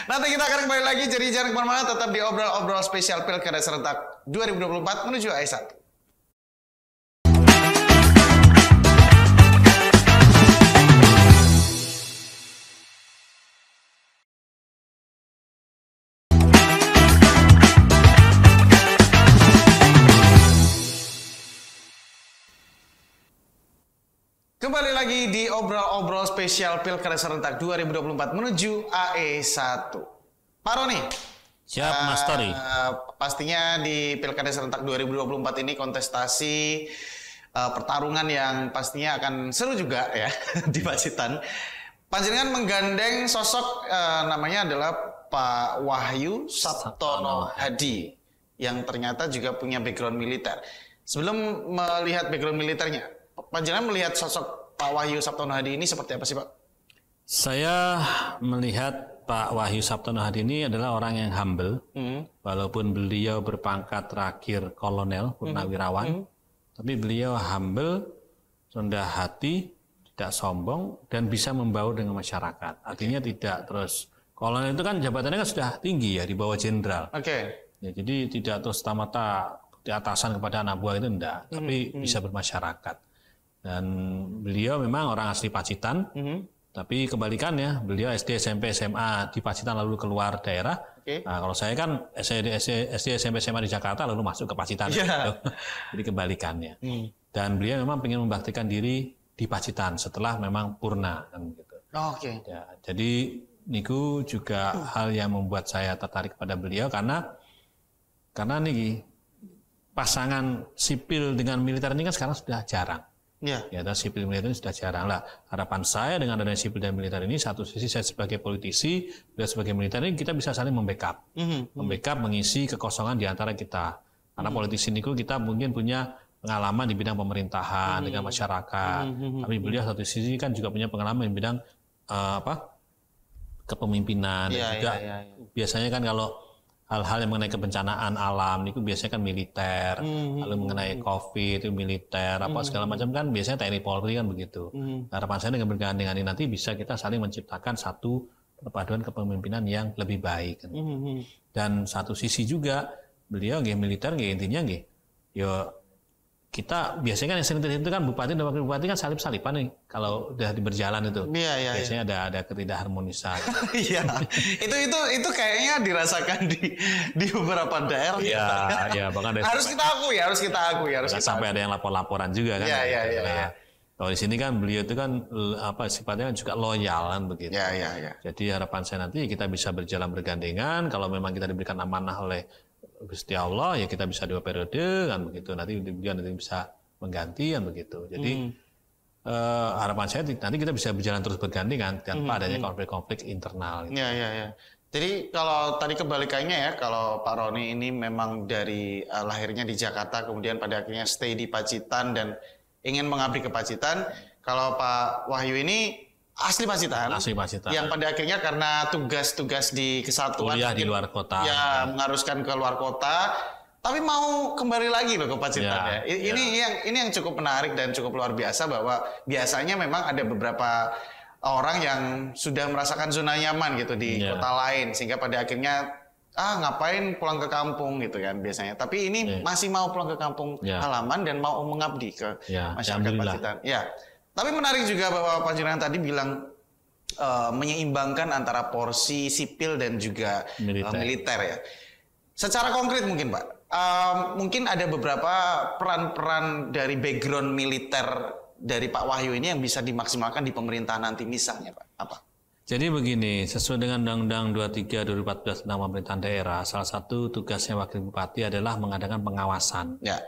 Nanti kita akan kembali lagi jadi jangan kemana-mana tetap di obrol-obrol spesial Pilkada serentak 2024 menuju A1. Kembali lagi di obrol-obrol spesial Pilkada serentak 2024 menuju AE1. Pak Roni. Siap, uh, Mas Tori. Eh, pastinya di Pilkada serentak 2024 ini kontestasi uh, pertarungan yang pastinya akan seru juga ya di Pacitan. Panjenengan menggandeng sosok uh, namanya adalah Pak Wahyu Sabtono Hadi yang ternyata juga punya background militer. Sebelum melihat background militernya, Panjenengan melihat sosok Pak Wahyu Sabtono Hadi ini seperti apa sih Pak? Saya melihat Pak Wahyu Sabtono Hadi ini adalah orang yang humble, hmm. walaupun beliau berpangkat terakhir kolonel hmm. purnawirawan, mm. hmm. tapi beliau humble, rendah hati, tidak sombong dan bisa membaur dengan masyarakat. Artinya okay. tidak terus kolonel itu kan jabatannya kan sudah tinggi ya di bawah jenderal. Oke. Okay. Ya, jadi tidak terus tamata di atasan kepada anak buah itu enggak, hmm, tapi hmm. bisa bermasyarakat. Dan beliau memang orang asli Pacitan, mm -hmm. tapi ya beliau SD, SMP, SMA di Pacitan lalu keluar daerah. Okay. Nah, kalau saya kan SD, SD, SMP, SMA di Jakarta lalu masuk ke Pacitan. Yeah. Gitu. Jadi kebalikannya. Mm. Dan beliau memang ingin membaktikan diri di Pacitan setelah memang purna kan, gitu. Oh, Okay. Ya, jadi niku juga uh. hal yang membuat saya tertarik pada beliau karena karena nih pasangan sipil dengan militer ini kan sekarang sudah jarang. Ya. ya sipil militer ini sudah jarang lah. Harapan saya dengan adanya sipil dan militer ini, satu sisi saya sebagai politisi, dan sebagai militer ini kita bisa saling membackup, mm -hmm. membackup mengisi kekosongan di antara kita. Karena mm -hmm. politisi ini kita mungkin punya pengalaman di bidang pemerintahan mm -hmm. dengan mhm. masyarakat, mm -hmm. tapi mhm. beliau satu sisi kan juga punya pengalaman di bidang uh, apa kepemimpinan. Ya, dan juga yeah, yeah, yeah. biasanya kan kalau hal-hal yang mengenai kebencanaan alam itu biasanya kan militer, mm-hmm. lalu hmm, mengenai hmm. COVID itu militer, apa mm-hmm. segala macam kan biasanya TNI Polri kan begitu. Mm-hmm. Harapan saya dengan bergandingan dengan ini nanti bisa kita saling menciptakan satu perpaduan kepemimpinan yang lebih baik. Kan. Mm-hmm. Dan satu sisi juga beliau nggih militer nggih intinya nggih yo kita biasanya kan yang sering itu kan bupati dan wakil bupati kan salib salipan nih kalau udah berjalan itu iya, iya, biasanya iya. ada ada ketidakharmonisan iya itu itu itu kayaknya dirasakan di di beberapa daerah iya iya bahkan harus kita akui harus kita akui harus kita sampai aku. ada yang lapor laporan juga kan iya ya, iya gitu iya, iya. Ya. Kalau di sini kan beliau itu kan eh, apa sifatnya kan juga loyal kan begitu. Ya, ya, ya. Jadi harapan saya nanti kita bisa berjalan bergandengan. Kalau memang kita diberikan amanah oleh Gusti Allah ya kita bisa dua periode kan begitu nanti dia nanti bisa mengganti kan begitu jadi hmm. uh, harapan saya nanti kita bisa berjalan terus berganti kan tanpa hmm. adanya hmm. konflik-konflik internal gitu. ya ya ya jadi kalau tadi kebalikannya ya kalau Pak Roni ini memang dari uh, lahirnya di Jakarta kemudian pada akhirnya stay di Pacitan dan ingin mengabdi ke Pacitan kalau Pak Wahyu ini asli Pasitan. Asli Pasitan. Yang pada akhirnya karena tugas-tugas di kesatuan kuliah di luar kota. Ya, mengharuskan ke luar kota. Tapi mau kembali lagi loh ke Pacitan ya. ya. Ini ya. yang ini yang cukup menarik dan cukup luar biasa bahwa biasanya memang ada beberapa orang yang sudah merasakan zona nyaman gitu di ya. kota lain sehingga pada akhirnya ah ngapain pulang ke kampung gitu kan biasanya. Tapi ini ya. masih mau pulang ke kampung ya. halaman dan mau mengabdi ke ya. ya masyarakat Pacitan. Ya. Tapi menarik juga Bapak Panjenengan tadi bilang uh, menyeimbangkan antara porsi sipil dan juga eh, militer, uh, militer ya. Secara konkret mungkin Pak, uh, mungkin ada beberapa peran-peran dari background militer dari Pak Wahyu ini yang bisa dimaksimalkan di pemerintahan nanti misalnya Pak. Apa? Jadi begini, sesuai dengan Undang-Undang 23 2014 tentang pemerintahan daerah, salah satu tugasnya wakil bupati adalah mengadakan pengawasan. Ya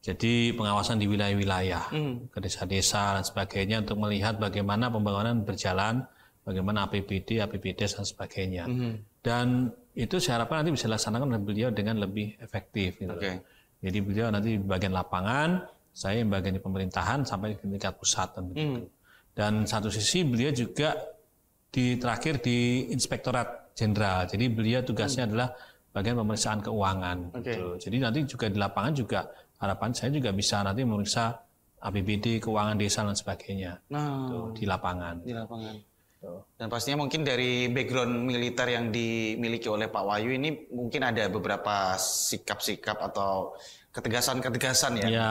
jadi pengawasan di wilayah-wilayah, mm. ke desa-desa dan sebagainya untuk melihat bagaimana pembangunan berjalan, bagaimana APBD, APBD dan sebagainya. Hmm. Dan itu saya harapkan nanti bisa dilaksanakan oleh beliau dengan lebih efektif. Gitu. Okay. Jadi beliau nanti di bagian lapangan, saya yang bagian di pemerintahan sampai di tingkat pusat dan begitu. Hmm. Dan satu sisi beliau juga di terakhir di Inspektorat Jenderal. Jadi beliau tugasnya mm. adalah bagian pemeriksaan keuangan. Okay. Gitu. Jadi nanti juga di lapangan juga harapan saya juga bisa nanti memeriksa APBD, keuangan desa dan sebagainya nah, tuh, di lapangan. Di lapangan. Dan pastinya mungkin dari background militer yang dimiliki oleh Pak Wahyu ini mungkin ada beberapa sikap-sikap atau ketegasan-ketegasan ya. ya.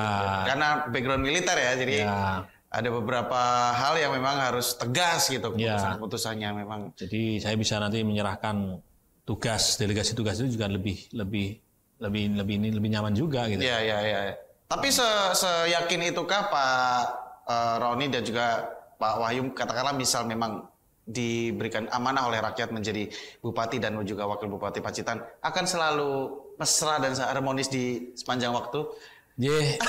Karena background militer ya, jadi ya. ada beberapa hal yang memang harus tegas gitu iya. keputusan-keputusannya memang. Jadi saya bisa nanti menyerahkan tugas delegasi tugas itu juga lebih lebih lebih lebih ini lebih nyaman juga gitu. Iya iya iya. iya. Tapi se seyakin itukah Pak uh, Roni dan juga Pak Wahyu katakanlah misal memang diberikan amanah oleh rakyat menjadi bupati dan juga wakil bupati Pacitan akan selalu mesra dan harmonis di sepanjang waktu Yeah,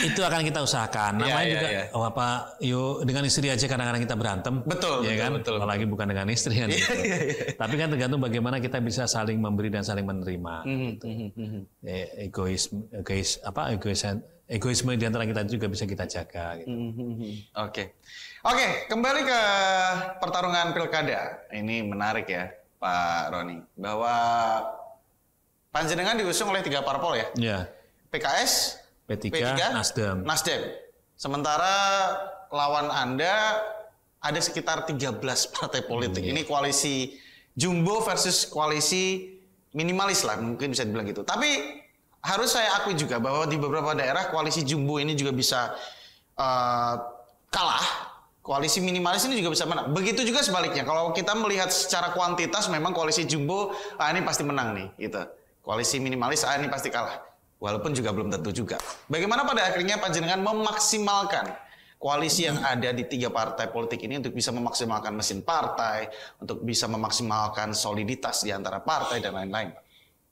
itu akan kita usahakan. Iya, Namanya yeah, yeah, juga yeah. Oh, apa yuk dengan istri aja kadang-kadang kita berantem. Betul, ya betul, kan? Betul, Apalagi bukan dengan istri kan. Yeah, gitu. yeah, yeah. Tapi kan tergantung bagaimana kita bisa saling memberi dan saling menerima. Mm -hmm, gitu. mm -hmm. hmm, hmm. Ya, egois, egois apa egois egoisme di antara kita juga bisa kita jaga. Oke, gitu. mm -hmm. oke. Okay. Okay, kembali ke pertarungan pilkada. Ini menarik ya, Pak Roni, bahwa Panjenengan diusung oleh tiga parpol ya. Iya. Yeah. PKS, P3, p Nasdem. Nasdem. Sementara lawan Anda ada sekitar 13 partai politik. Hmm. Iya. Ini koalisi jumbo versus koalisi minimalis lah mungkin bisa dibilang gitu. Tapi harus saya akui juga bahwa di beberapa daerah koalisi jumbo ini juga bisa uh, kalah, koalisi minimalis ini juga bisa menang. Begitu juga sebaliknya. Kalau kita melihat secara kuantitas memang koalisi jumbo ah ini pasti menang nih gitu. Koalisi minimalis ah ini pasti kalah. Walaupun juga belum tentu juga. Bagaimana pada akhirnya Panjenengan memaksimalkan koalisi yang ada di tiga partai politik ini untuk bisa memaksimalkan mesin partai, untuk bisa memaksimalkan soliditas di antara partai dan lain-lain, Pak?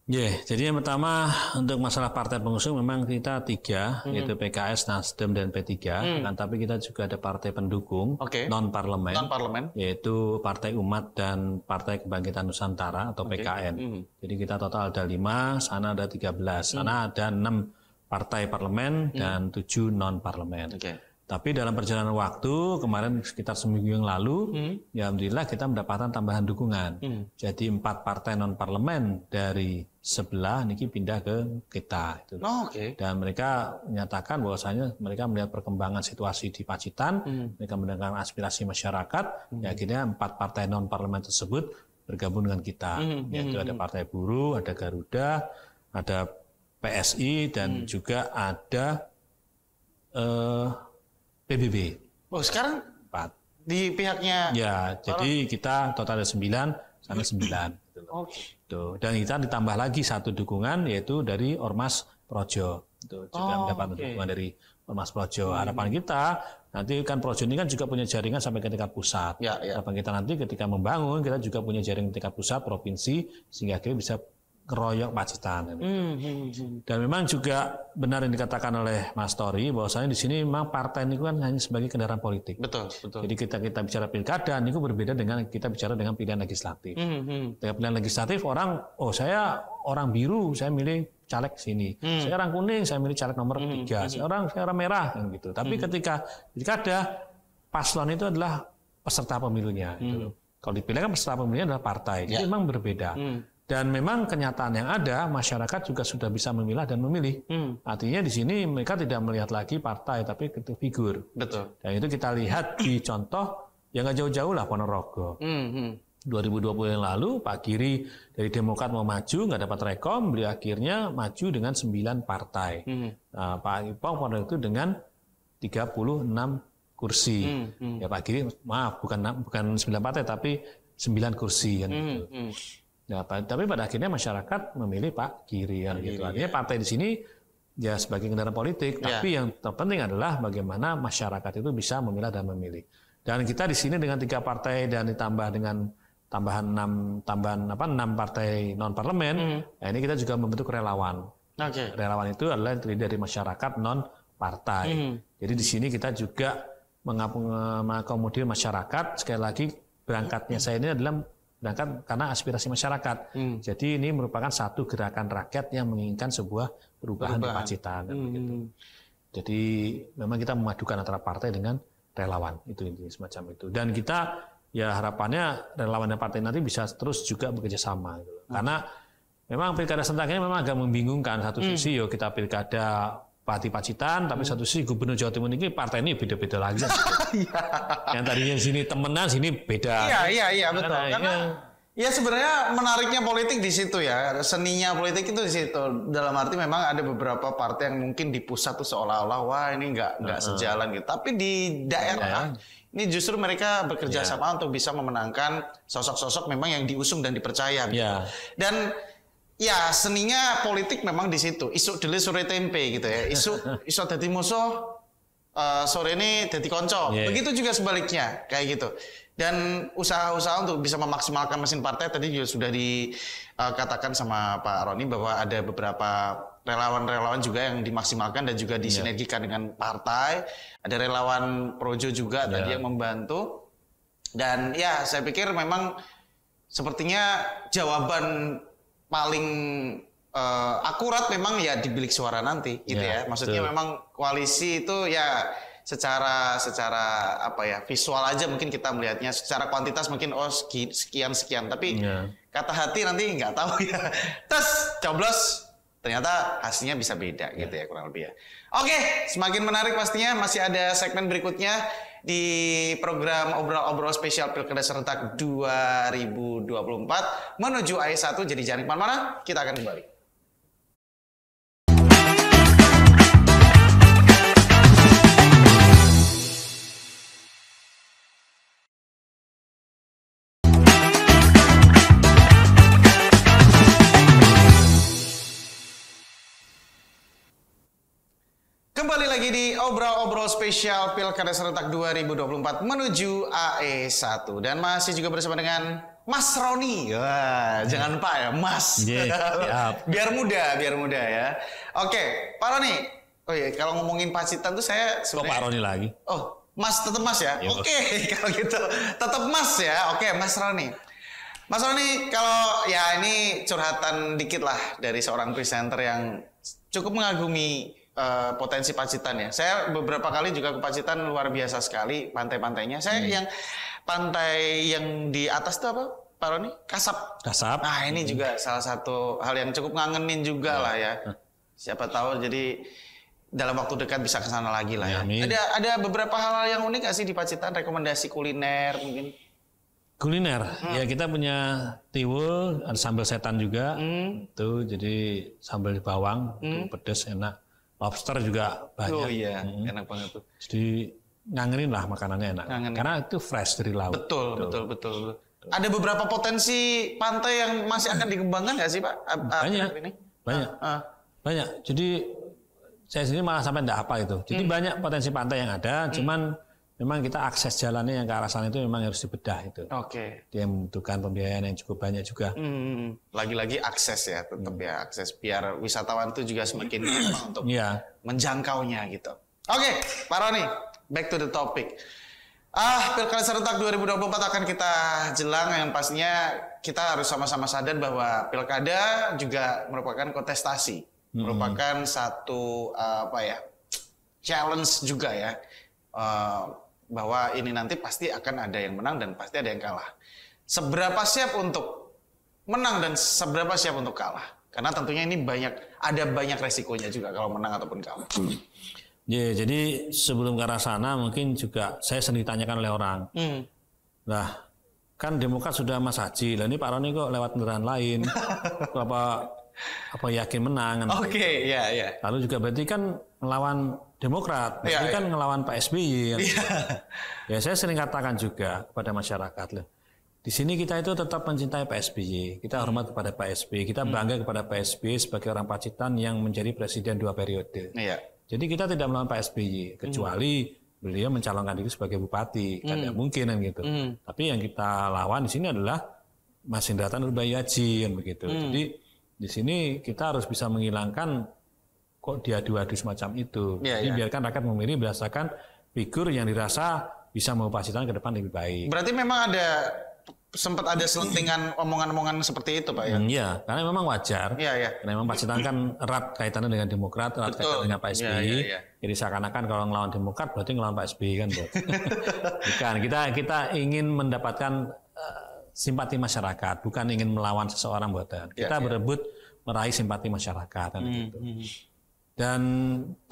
Ya, yeah, jadi yang pertama untuk masalah partai pengusung memang kita tiga, mm -hmm. yaitu PKS, Nasdem, dan P3. Mm. Kan, tapi kita juga ada partai pendukung okay. non parlemen, non parlemen, yaitu Partai Umat dan Partai Kebangkitan Nusantara atau okay. PKN. Mm. Jadi kita total ada lima, sana ada tiga belas, hmm. sana ada enam partai parlemen mm. dan tujuh non parlemen. Okay. Tapi dalam perjalanan waktu kemarin sekitar seminggu yang lalu, hmm. ya alhamdulillah kita mendapatkan tambahan dukungan. Hmm. Jadi empat partai non parlemen dari sebelah niki pindah ke kita. Gitu. Oh, Oke. Okay. Dan mereka menyatakan bahwasanya mereka melihat perkembangan situasi di Pacitan, hmm. mereka mendengar aspirasi masyarakat, hmm. ya akhirnya empat partai non parlemen tersebut bergabung dengan kita. Hmm. hmm Yaitu hmm. ada hmm. Partai Buruh, ada Garuda, ada PSI dan hmm. juga ada eh, PBB. Oh sekarang empat. Di pihaknya? Ya, Kalau... jadi kita total ada sembilan, sana sembilan. Oke. Tuh. Gitu. Dan kita ditambah lagi satu dukungan yaitu dari Ormas Projo. Tuh, gitu. juga oh, mendapat okay. dukungan dari Ormas Projo. Hmm. Harapan kita nanti kan Projo ini kan juga punya jaringan sampai ke tingkat pusat. Ya, ya. Harapan kita nanti ketika membangun kita juga punya jaringan tingkat pusat, provinsi, sehingga akhirnya bisa ngeroyok majikan. Hmm, hmm, hmm. Dan memang juga benar yang dikatakan oleh Mas Tori bahwasanya di sini memang partai ini kan hanya sebagai kendaraan politik. Betul, betul. Jadi kita kita bicara pilkada ini berbeda dengan kita bicara dengan pilihan legislatif. Hmm. hmm. pilihan legislatif orang oh saya orang biru saya milih caleg sini. Hmm. Saya orang kuning saya milih caleg nomor hmm. 3. Saya orang saya orang merah kan gitu. Tapi hmm. ketika pilkada paslon itu adalah peserta pemilunya gitu hmm. Kalau dipilih kan peserta pemilunya adalah partai. Jadi ya. memang berbeda. Hmm. Dan memang kenyataan yang ada, masyarakat juga sudah bisa memilah dan memilih. Hmm. Artinya di sini mereka tidak melihat lagi partai, tapi itu figur. Betul. Dan itu kita lihat di contoh yang nggak jauh-jauh lah Ponorogo. Hmm. 2020 hmm. yang lalu Pak Kiri dari Demokrat mau maju nggak dapat rekom, beliau akhirnya maju dengan 9 partai. Hmm. Nah, Pak Ipong pada itu dengan 36 kursi. Hmm. Hmm. Ya Pak Kiri maaf bukan bukan 9 partai tapi 9 kursi kan hmm. Gitu. Hmm. Nah, tapi pada akhirnya masyarakat memilih Pak Kiri gitu. ya gitu. Artinya partai di sini ya sebagai kendaraan politik, ya. tapi yang terpenting adalah bagaimana masyarakat itu bisa memilah dan memilih. Dan kita di sini dengan tiga partai dan ditambah dengan tambahan enam tambahan apa enam partai non parlemen, hmm. nah ini kita juga membentuk relawan. Okay. Relawan itu adalah yang terdiri dari masyarakat non partai. Hmm. Jadi di sini kita juga mengakomodir masyarakat. Sekali lagi berangkatnya hmm. saya ini adalah Nah kan karena aspirasi masyarakat. Hmm. Jadi ini merupakan satu gerakan rakyat yang menginginkan sebuah perubahan, perubahan. pacitan. Kan hmm. Jadi memang kita memadukan antara partai dengan relawan itu intinya semacam itu. Dan kita ya harapannya relawan dan partai nanti bisa terus juga bekerja sama gitu. Hmm. Karena memang pilkada serentak memang agak membingungkan satu hmm. sisi hmm. yo kita pilkada Pati Pacitan, tapi hmm. satu sisi Gubernur Jawa Timur ini partai ini beda-beda lagi. Iya. yang tadinya sini temenan, sini beda. Iya, iya, iya, betul. Karena, karena ya sebenarnya menariknya politik di situ ya. Seninya politik itu di situ. Dalam arti memang ada beberapa partai yang mungkin di pusat tuh seolah-olah wah ini nggak nggak uh sejalan gitu. Tapi di daerah ya. ini justru mereka bekerja ya. sama untuk bisa memenangkan sosok-sosok memang yang diusung dan dipercaya. Gitu. Ya. Dan Ya seninya politik memang di situ. Isu dulu sore tempe gitu ya. Isu isu jadi musuh uh, sore ini jadi konco. Yeah. Iya. Begitu juga sebaliknya kayak gitu. Dan usaha-usaha untuk bisa memaksimalkan mesin partai tadi juga sudah dikatakan eh, sama Pak Roni bahwa ada beberapa relawan-relawan juga yang dimaksimalkan dan juga iya. disinergikan yeah. dengan partai. Ada relawan Projo juga yeah. tadi iya. yang membantu. Dan ya saya pikir memang sepertinya jawaban paling uh, akurat memang ya di bilik suara nanti ya, gitu ya. ya. Maksudnya betul. memang koalisi itu ya secara secara apa ya visual aja mungkin kita melihatnya secara kuantitas mungkin oh sekian sekian tapi ya. kata hati nanti nggak tahu ya. Tes coblos ternyata hasilnya bisa beda iya. gitu ya kurang lebih ya. Oke, semakin menarik pastinya masih ada segmen berikutnya di program obrol-obrol spesial Pilkada serentak 2024 menuju ayat 1 jadi jangan kemana-mana, kita akan kembali. obrol-obrol spesial Pilkada Serentak 2024 menuju AE1 dan masih juga bersama dengan Mas Roni. Wah, iya. jangan lupa ya, Mas. Yeah, iya, biar muda, biar muda ya. Oke, Pak Roni. Oh iya, kalau ngomongin pacitan tuh saya sebenarnya... Kok Pak Roni lagi? Oh, Mas tetap ya? iya, gitu. Mas ya? Oke, okay, kalau gitu tetap Mas ya. Oke, okay, Mas Roni. Mas Roni, kalau ya ini curhatan dikit lah dari seorang presenter yang cukup mengagumi Eh, potensi Pacitan ya. Saya beberapa kali juga ke Pacitan luar biasa sekali pantai-pantainya. Saya hmm. yang pantai yang di atas tuh apa? Pak Roni? Kasap. Kasap. Nah ini hmm. juga salah satu hal yang cukup ngangenin juga hmm. lah ya. Siapa tahu jadi dalam waktu dekat bisa ke sana lagi lah ya. ya. Ada ada beberapa hal yang unik gak sih di Pacitan? Rekomendasi kuliner mungkin? Kuliner, hmm. ya kita punya tiwul, ada sambal setan juga, hmm. itu jadi sambal bawang, hmm. tuh pedes enak lobster juga banyak. Oh iya, hmm. enak banget tuh. Jadi ngangenin lah makanannya enak. Ngangenin. Karena itu fresh dari laut. Betul, tuh. betul, betul, betul. Ada beberapa potensi pantai yang masih akan dikembangkan nggak sih Pak? Banyak, ini? banyak, uh. banyak. Jadi saya sendiri malah sampai tidak apa itu. Jadi hmm. banyak potensi pantai yang ada, hmm. cuman memang kita akses jalannya yang ke arah sana itu memang harus dibedah itu. Oke. Okay. Dia membutuhkan pembiayaan yang cukup banyak juga. lagi hmm, hmm, hmm. Lagi-lagi akses ya, tetap hmm. ya akses biar wisatawan itu juga semakin untuk yeah. menjangkaunya gitu. Oke, okay, Pak Roni, back to the topic. Ah, Pilkada serentak 2024 akan kita jelang yang pastinya kita harus sama-sama sadar bahwa pilkada juga merupakan kontestasi, hmm. merupakan satu ah, apa ya challenge juga ya. Ah, bahwa ini nanti pasti akan ada yang menang dan pasti ada yang kalah. Seberapa siap untuk menang dan seberapa siap untuk kalah? Karena tentunya ini banyak ada banyak resikonya juga kalau menang ataupun kalah. Hmm. Ya, yeah, jadi sebelum ke arah sana mungkin juga saya sering ditanyakan oleh orang. Hmm. Nah, kan Demokrat sudah Mas Haji, lah ini Pak Roni kok lewat kendaraan lain, apa apa yakin menang? Oke, okay, ya yeah, ya. Yeah. Lalu juga berarti kan melawan Demokrat, ya, ini ya. kan iya. ngelawan Pak SBY. Ya. ya saya sering katakan juga kepada masyarakat loh. Di sini kita itu tetap mencintai Pak SBY, kita hormat kepada Pak SBY, kita bangga hmm. kepada Pak SBY hmm. sebagai orang Pacitan yang menjadi presiden dua periode. Ya. Jadi kita tidak melawan Pak SBY hmm. kecuali hmm. beliau mencalonkan diri sebagai bupati, kan hmm. mungkin kan gitu. Hmm. Tapi yang kita lawan di sini adalah Mas indratan kan begitu. Hmm. Jadi di sini kita harus bisa menghilangkan kok diadu-adu semacam itu. Ya, Jadi ya. biarkan rakyat memilih berdasarkan figur yang dirasa bisa memfasilitasi ke depan lebih baik. Berarti memang ada sempat ada selentingan omongan-omongan seperti itu, Pak ya? Hmm, iya, hmm, karena memang wajar. Iya, iya. Karena memang Pacitan kan erat kaitannya dengan Demokrat, erat Betul. kaitannya dengan Pak SBY. Ya, ya, ya. Jadi seakan-akan kalau ngelawan Demokrat berarti ngelawan Pak SBY kan, Bukan, kita kita ingin mendapatkan uh, simpati masyarakat, bukan ingin melawan seseorang buatan. Iya, kita ya, berebut meraih simpati masyarakat kan hmm, gitu. Hmm. hmm. Dan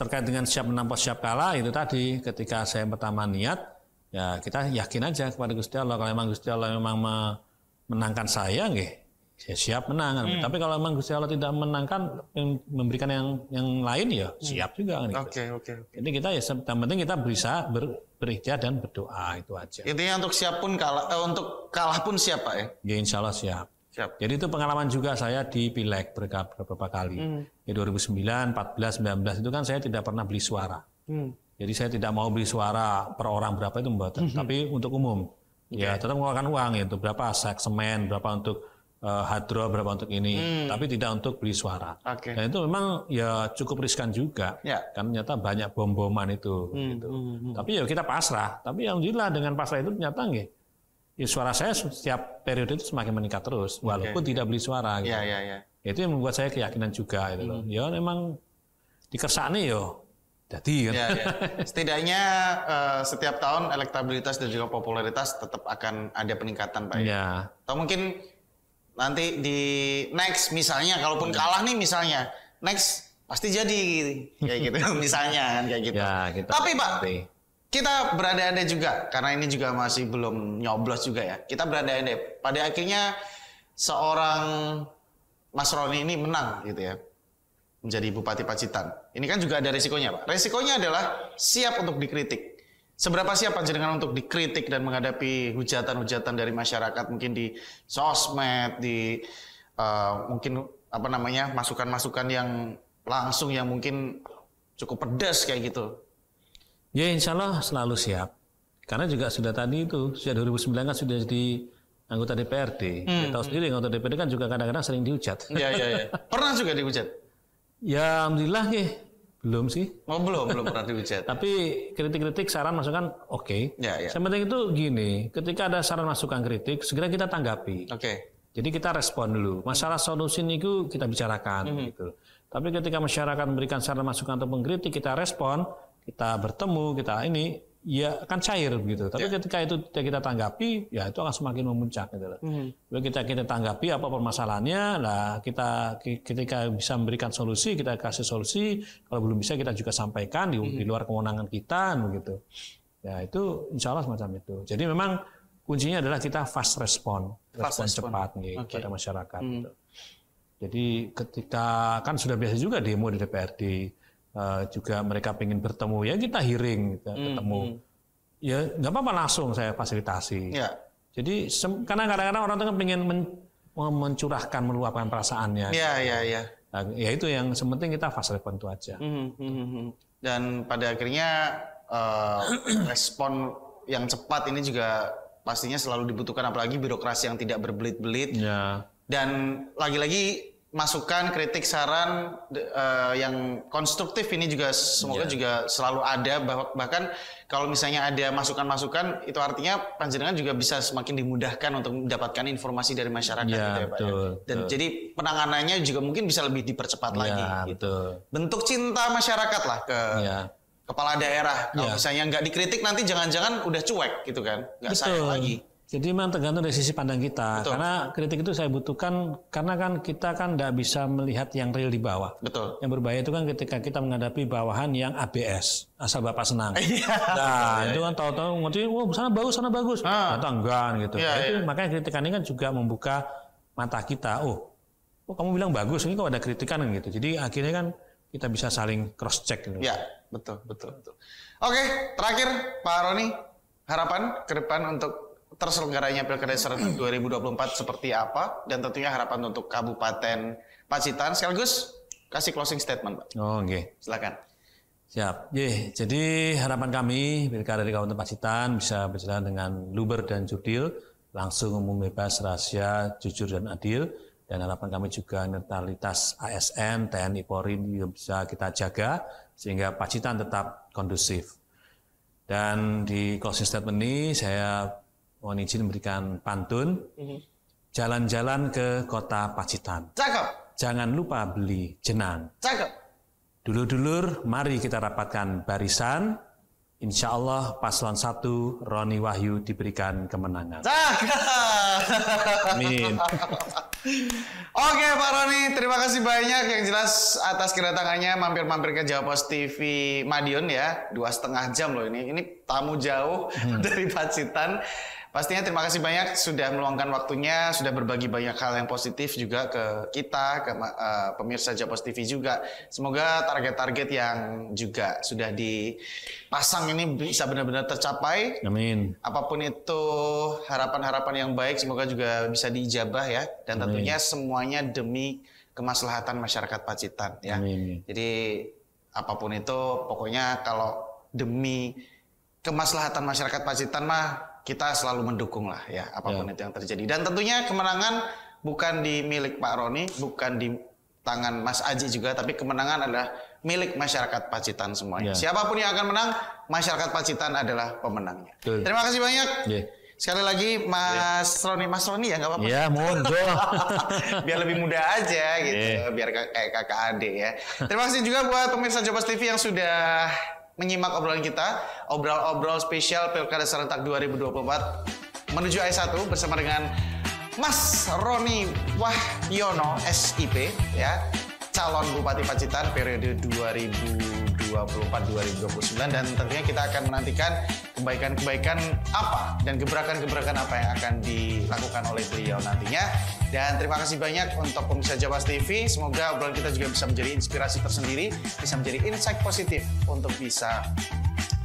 terkait dengan siap menampak siap kalah itu tadi ketika saya pertama niat ya kita yakin aja kepada Gusti Allah kalau memang Gusti Allah memang menangkan saya nggih saya siap menang. Hmm. Tapi kalau memang Gusti Allah tidak menangkan memberikan yang yang lain ya hmm. siap juga Oke kan, gitu. Oke, okay, oke. Okay, Ini kita ya yang penting kita berusaha ber, berikhtiar dan berdoa itu aja. Intinya untuk siap pun kalah eh, untuk kalah pun siap Pak ya. Ya insya Allah siap. Siap. Jadi itu pengalaman juga saya di pileg beberapa kali. Hmm. Ya 2009, 14, 19 itu kan saya tidak pernah beli suara. Hmm. Jadi saya tidak mau beli suara per orang berapa itu membuat, hmm. tapi untuk umum. Okay. Ya tetap mengeluarkan uang itu berapa sek semen, berapa untuk uh, eh, hadro, berapa untuk ini, hmm. tapi tidak untuk beli suara. Okay. Dan itu memang ya cukup riskan juga, yeah. kan ternyata banyak bom-boman itu. Hmm. Gitu. Hmm. hmm. Tapi ya kita pasrah. Tapi yang alhamdulillah dengan pasrah itu ternyata nggih ya suara saya setiap periode itu semakin meningkat terus walaupun okay. tidak beli suara gitu. Yeah, yeah, yeah. Itu yang membuat saya keyakinan juga gitu loh. Mm. Ya memang dikersakne yo ya, jadi kan. Ya, ya. Setidaknya uh, setiap tahun elektabilitas dan juga popularitas tetap akan ada peningkatan Pak. Ya. Iya. Atau mungkin nanti di next misalnya kalaupun hmm. kalah nih misalnya next pasti jadi gitu. kayak gitu misalnya kan kayak gitu. Ya, kita Tapi Pak, kita berandai-andai juga karena ini juga masih belum nyoblos juga ya. Kita berandai-andai. Pada akhirnya seorang Mas Roni ini menang gitu ya. Menjadi Bupati Pacitan. Ini kan juga ada resikonya, Pak. Resikonya adalah siap untuk dikritik. Seberapa siap panjenengan untuk dikritik dan menghadapi hujatan-hujatan dari masyarakat mungkin di sosmed, di uh, mungkin apa namanya masukan-masukan yang langsung yang mungkin cukup pedas kayak gitu Ya insya Allah selalu siap. Karena juga sudah tadi itu, sejak 2009 kan sudah jadi anggota DPRD. Ya, hmm. Kita tahu hmm. sendiri anggota DPRD kan juga kadang-kadang sering dihujat. Iya, iya, iya. Pernah juga dihujat? ya Alhamdulillah ya. Belum sih. Oh, belum, belum pernah dihujat. Tapi kritik-kritik, saran, masukan oke. Okay. Ya, ya. Yang penting itu gini, ketika ada saran, masukan, kritik, segera kita tanggapi. Oke. Okay. Jadi kita respon dulu. Masalah solusi niku kita bicarakan mm -hmm. gitu. Tapi ketika masyarakat memberikan saran, masukan atau mengkritik, kita respon, kita bertemu, kita ini ya akan cair begitu. Tapi ya. ketika itu kita tanggapi, ya itu akan semakin memuncak gitu loh. -hmm. Kita kita tanggapi apa permasalahannya, lah kita ketika bisa memberikan solusi, kita kasih solusi. Kalau belum bisa kita juga sampaikan di, -hmm. di luar kewenangan kita begitu. Ya itu insya Allah semacam itu. Jadi memang kuncinya adalah kita fast respon, fast respon, cepat nih okay. pada masyarakat. -hmm. Gitu. Jadi ketika kan sudah biasa juga demo di DPRD uh, juga mereka ingin bertemu ya kita hearing kita hmm, ketemu hmm. ya nggak apa-apa langsung saya fasilitasi ya. jadi karena kadang-kadang orang tuh kan pengen men mencurahkan meluapkan perasaannya ya ya gitu. ya nah, ya itu yang sementing kita fasilitasi itu aja hmm, hmm, dan pada akhirnya uh, respon yang cepat ini juga pastinya selalu dibutuhkan apalagi birokrasi yang tidak berbelit-belit ya. dan lagi-lagi masukan, kritik, saran uh, yang konstruktif ini juga semoga yeah. juga selalu ada bahkan kalau misalnya ada masukan-masukan itu artinya panjenengan juga bisa semakin dimudahkan untuk mendapatkan informasi dari masyarakat yeah, gitu ya Pak. Ya. Dan betul. jadi penanganannya juga mungkin bisa lebih dipercepat yeah, lagi gitu. Bentuk cinta masyarakat lah ke yeah. kepala daerah. Kalau yeah. misalnya nggak dikritik nanti jangan-jangan udah cuek gitu kan. nggak sayang lagi. Jadi memang tergantung dari sisi pandang kita. Betul. Karena kritik itu saya butuhkan karena kan kita kan tidak bisa melihat yang real di bawah. Betul. Yang berbahaya itu kan ketika kita menghadapi bawahan yang ABS asal bapak senang. Iya. nah iya, itu iya. kan tahu-tahu ngerti, wah oh, sana bagus, sana bagus, ah. atau nah, enggak gitu. Ya, itu ya. makanya kritikan ini kan juga membuka mata kita. Oh, oh kamu bilang bagus, ini kok ada kritikan gitu. Jadi akhirnya kan kita bisa saling cross check. Gitu. Ya, betul, betul, betul. Oke, terakhir Pak Roni, harapan ke depan untuk terselenggaranya Pilkada serentak 2024 seperti apa dan tentunya harapan untuk Kabupaten Pacitan sekaligus kasih closing statement, Pak. Oh, oke. Okay. Silakan. Siap. Yeah, jadi harapan kami Pilkada di Kabupaten Pacitan bisa berjalan dengan luber dan jurdil, langsung umum bebas, rahasia, jujur dan adil dan harapan kami juga netralitas ASN, TNI, Polri bisa kita jaga sehingga Pacitan tetap kondusif. Dan di closing statement ini saya mohon izin memberikan pantun. Mhm. Jalan-jalan ke kota Pacitan. Cakep. Jangan lupa beli jenang. Cakep. Dulur-dulur, mari kita rapatkan barisan. Insya Allah paslon satu Roni Wahyu diberikan kemenangan. Cakep. Amin. Oke Pak Roni, terima kasih banyak yang jelas atas kedatangannya mampir-mampir ke Jawa Post TV Madiun ya. Dua setengah jam loh ini. Ini tamu jauh hmm. dari Pacitan. Pastinya terima kasih banyak sudah meluangkan waktunya, sudah berbagi banyak hal yang positif juga ke kita, ke uh, pemirsa Japos TV juga. Semoga target-target yang juga sudah dipasang ini bisa benar-benar tercapai. Amin. Apapun itu harapan-harapan yang baik, semoga juga bisa diijabah ya. Dan Amin. tentunya semuanya demi kemaslahatan masyarakat Pacitan ya. Amin. Jadi apapun itu, pokoknya kalau demi kemaslahatan masyarakat Pacitan mah kita selalu mendukung lah ya apapun ya. itu yang terjadi. Dan tentunya kemenangan bukan di milik Pak Roni, bukan di tangan Mas Aji juga, tapi kemenangan adalah milik masyarakat Pacitan semuanya. Ya. Siapapun yang akan menang, masyarakat Pacitan adalah pemenangnya. Betul. Terima kasih banyak. Ya. Sekali lagi Mas yeah. Roni, Mas Roni ya nggak apa-apa. Iya, yeah, Biar lebih mudah aja gitu, yeah. biar kayak eh, kakak adik ya. Terima kasih juga buat pemirsa Jobas TV yang sudah menyimak obrolan kita, obrol-obrol spesial Pilkada Serentak 2024 menuju S1 bersama dengan Mas Roni Wahyono SIP ya, calon Bupati Pacitan periode 2000 2024-2029 dan tentunya kita akan menantikan kebaikan-kebaikan apa dan gebrakan-gebrakan apa yang akan dilakukan oleh beliau nantinya. Dan terima kasih banyak untuk pemirsa Jawa TV. Semoga obrolan kita juga bisa menjadi inspirasi tersendiri, bisa menjadi insight positif untuk bisa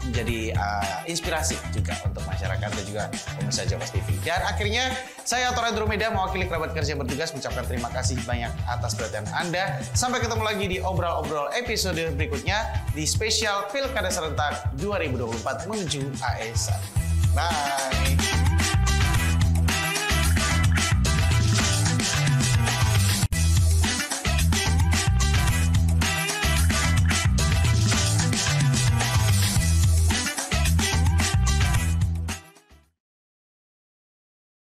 menjadi uh, inspirasi juga untuk masyarakat dan juga pemirsa Javas TV. Dan akhirnya saya Tora Meda mewakili kerabat kerja yang bertugas mengucapkan terima kasih banyak atas perhatian Anda. Sampai ketemu lagi di obrol-obrol episode berikutnya di spesial Pilkada Serentak 2024 menuju AS. E Bye.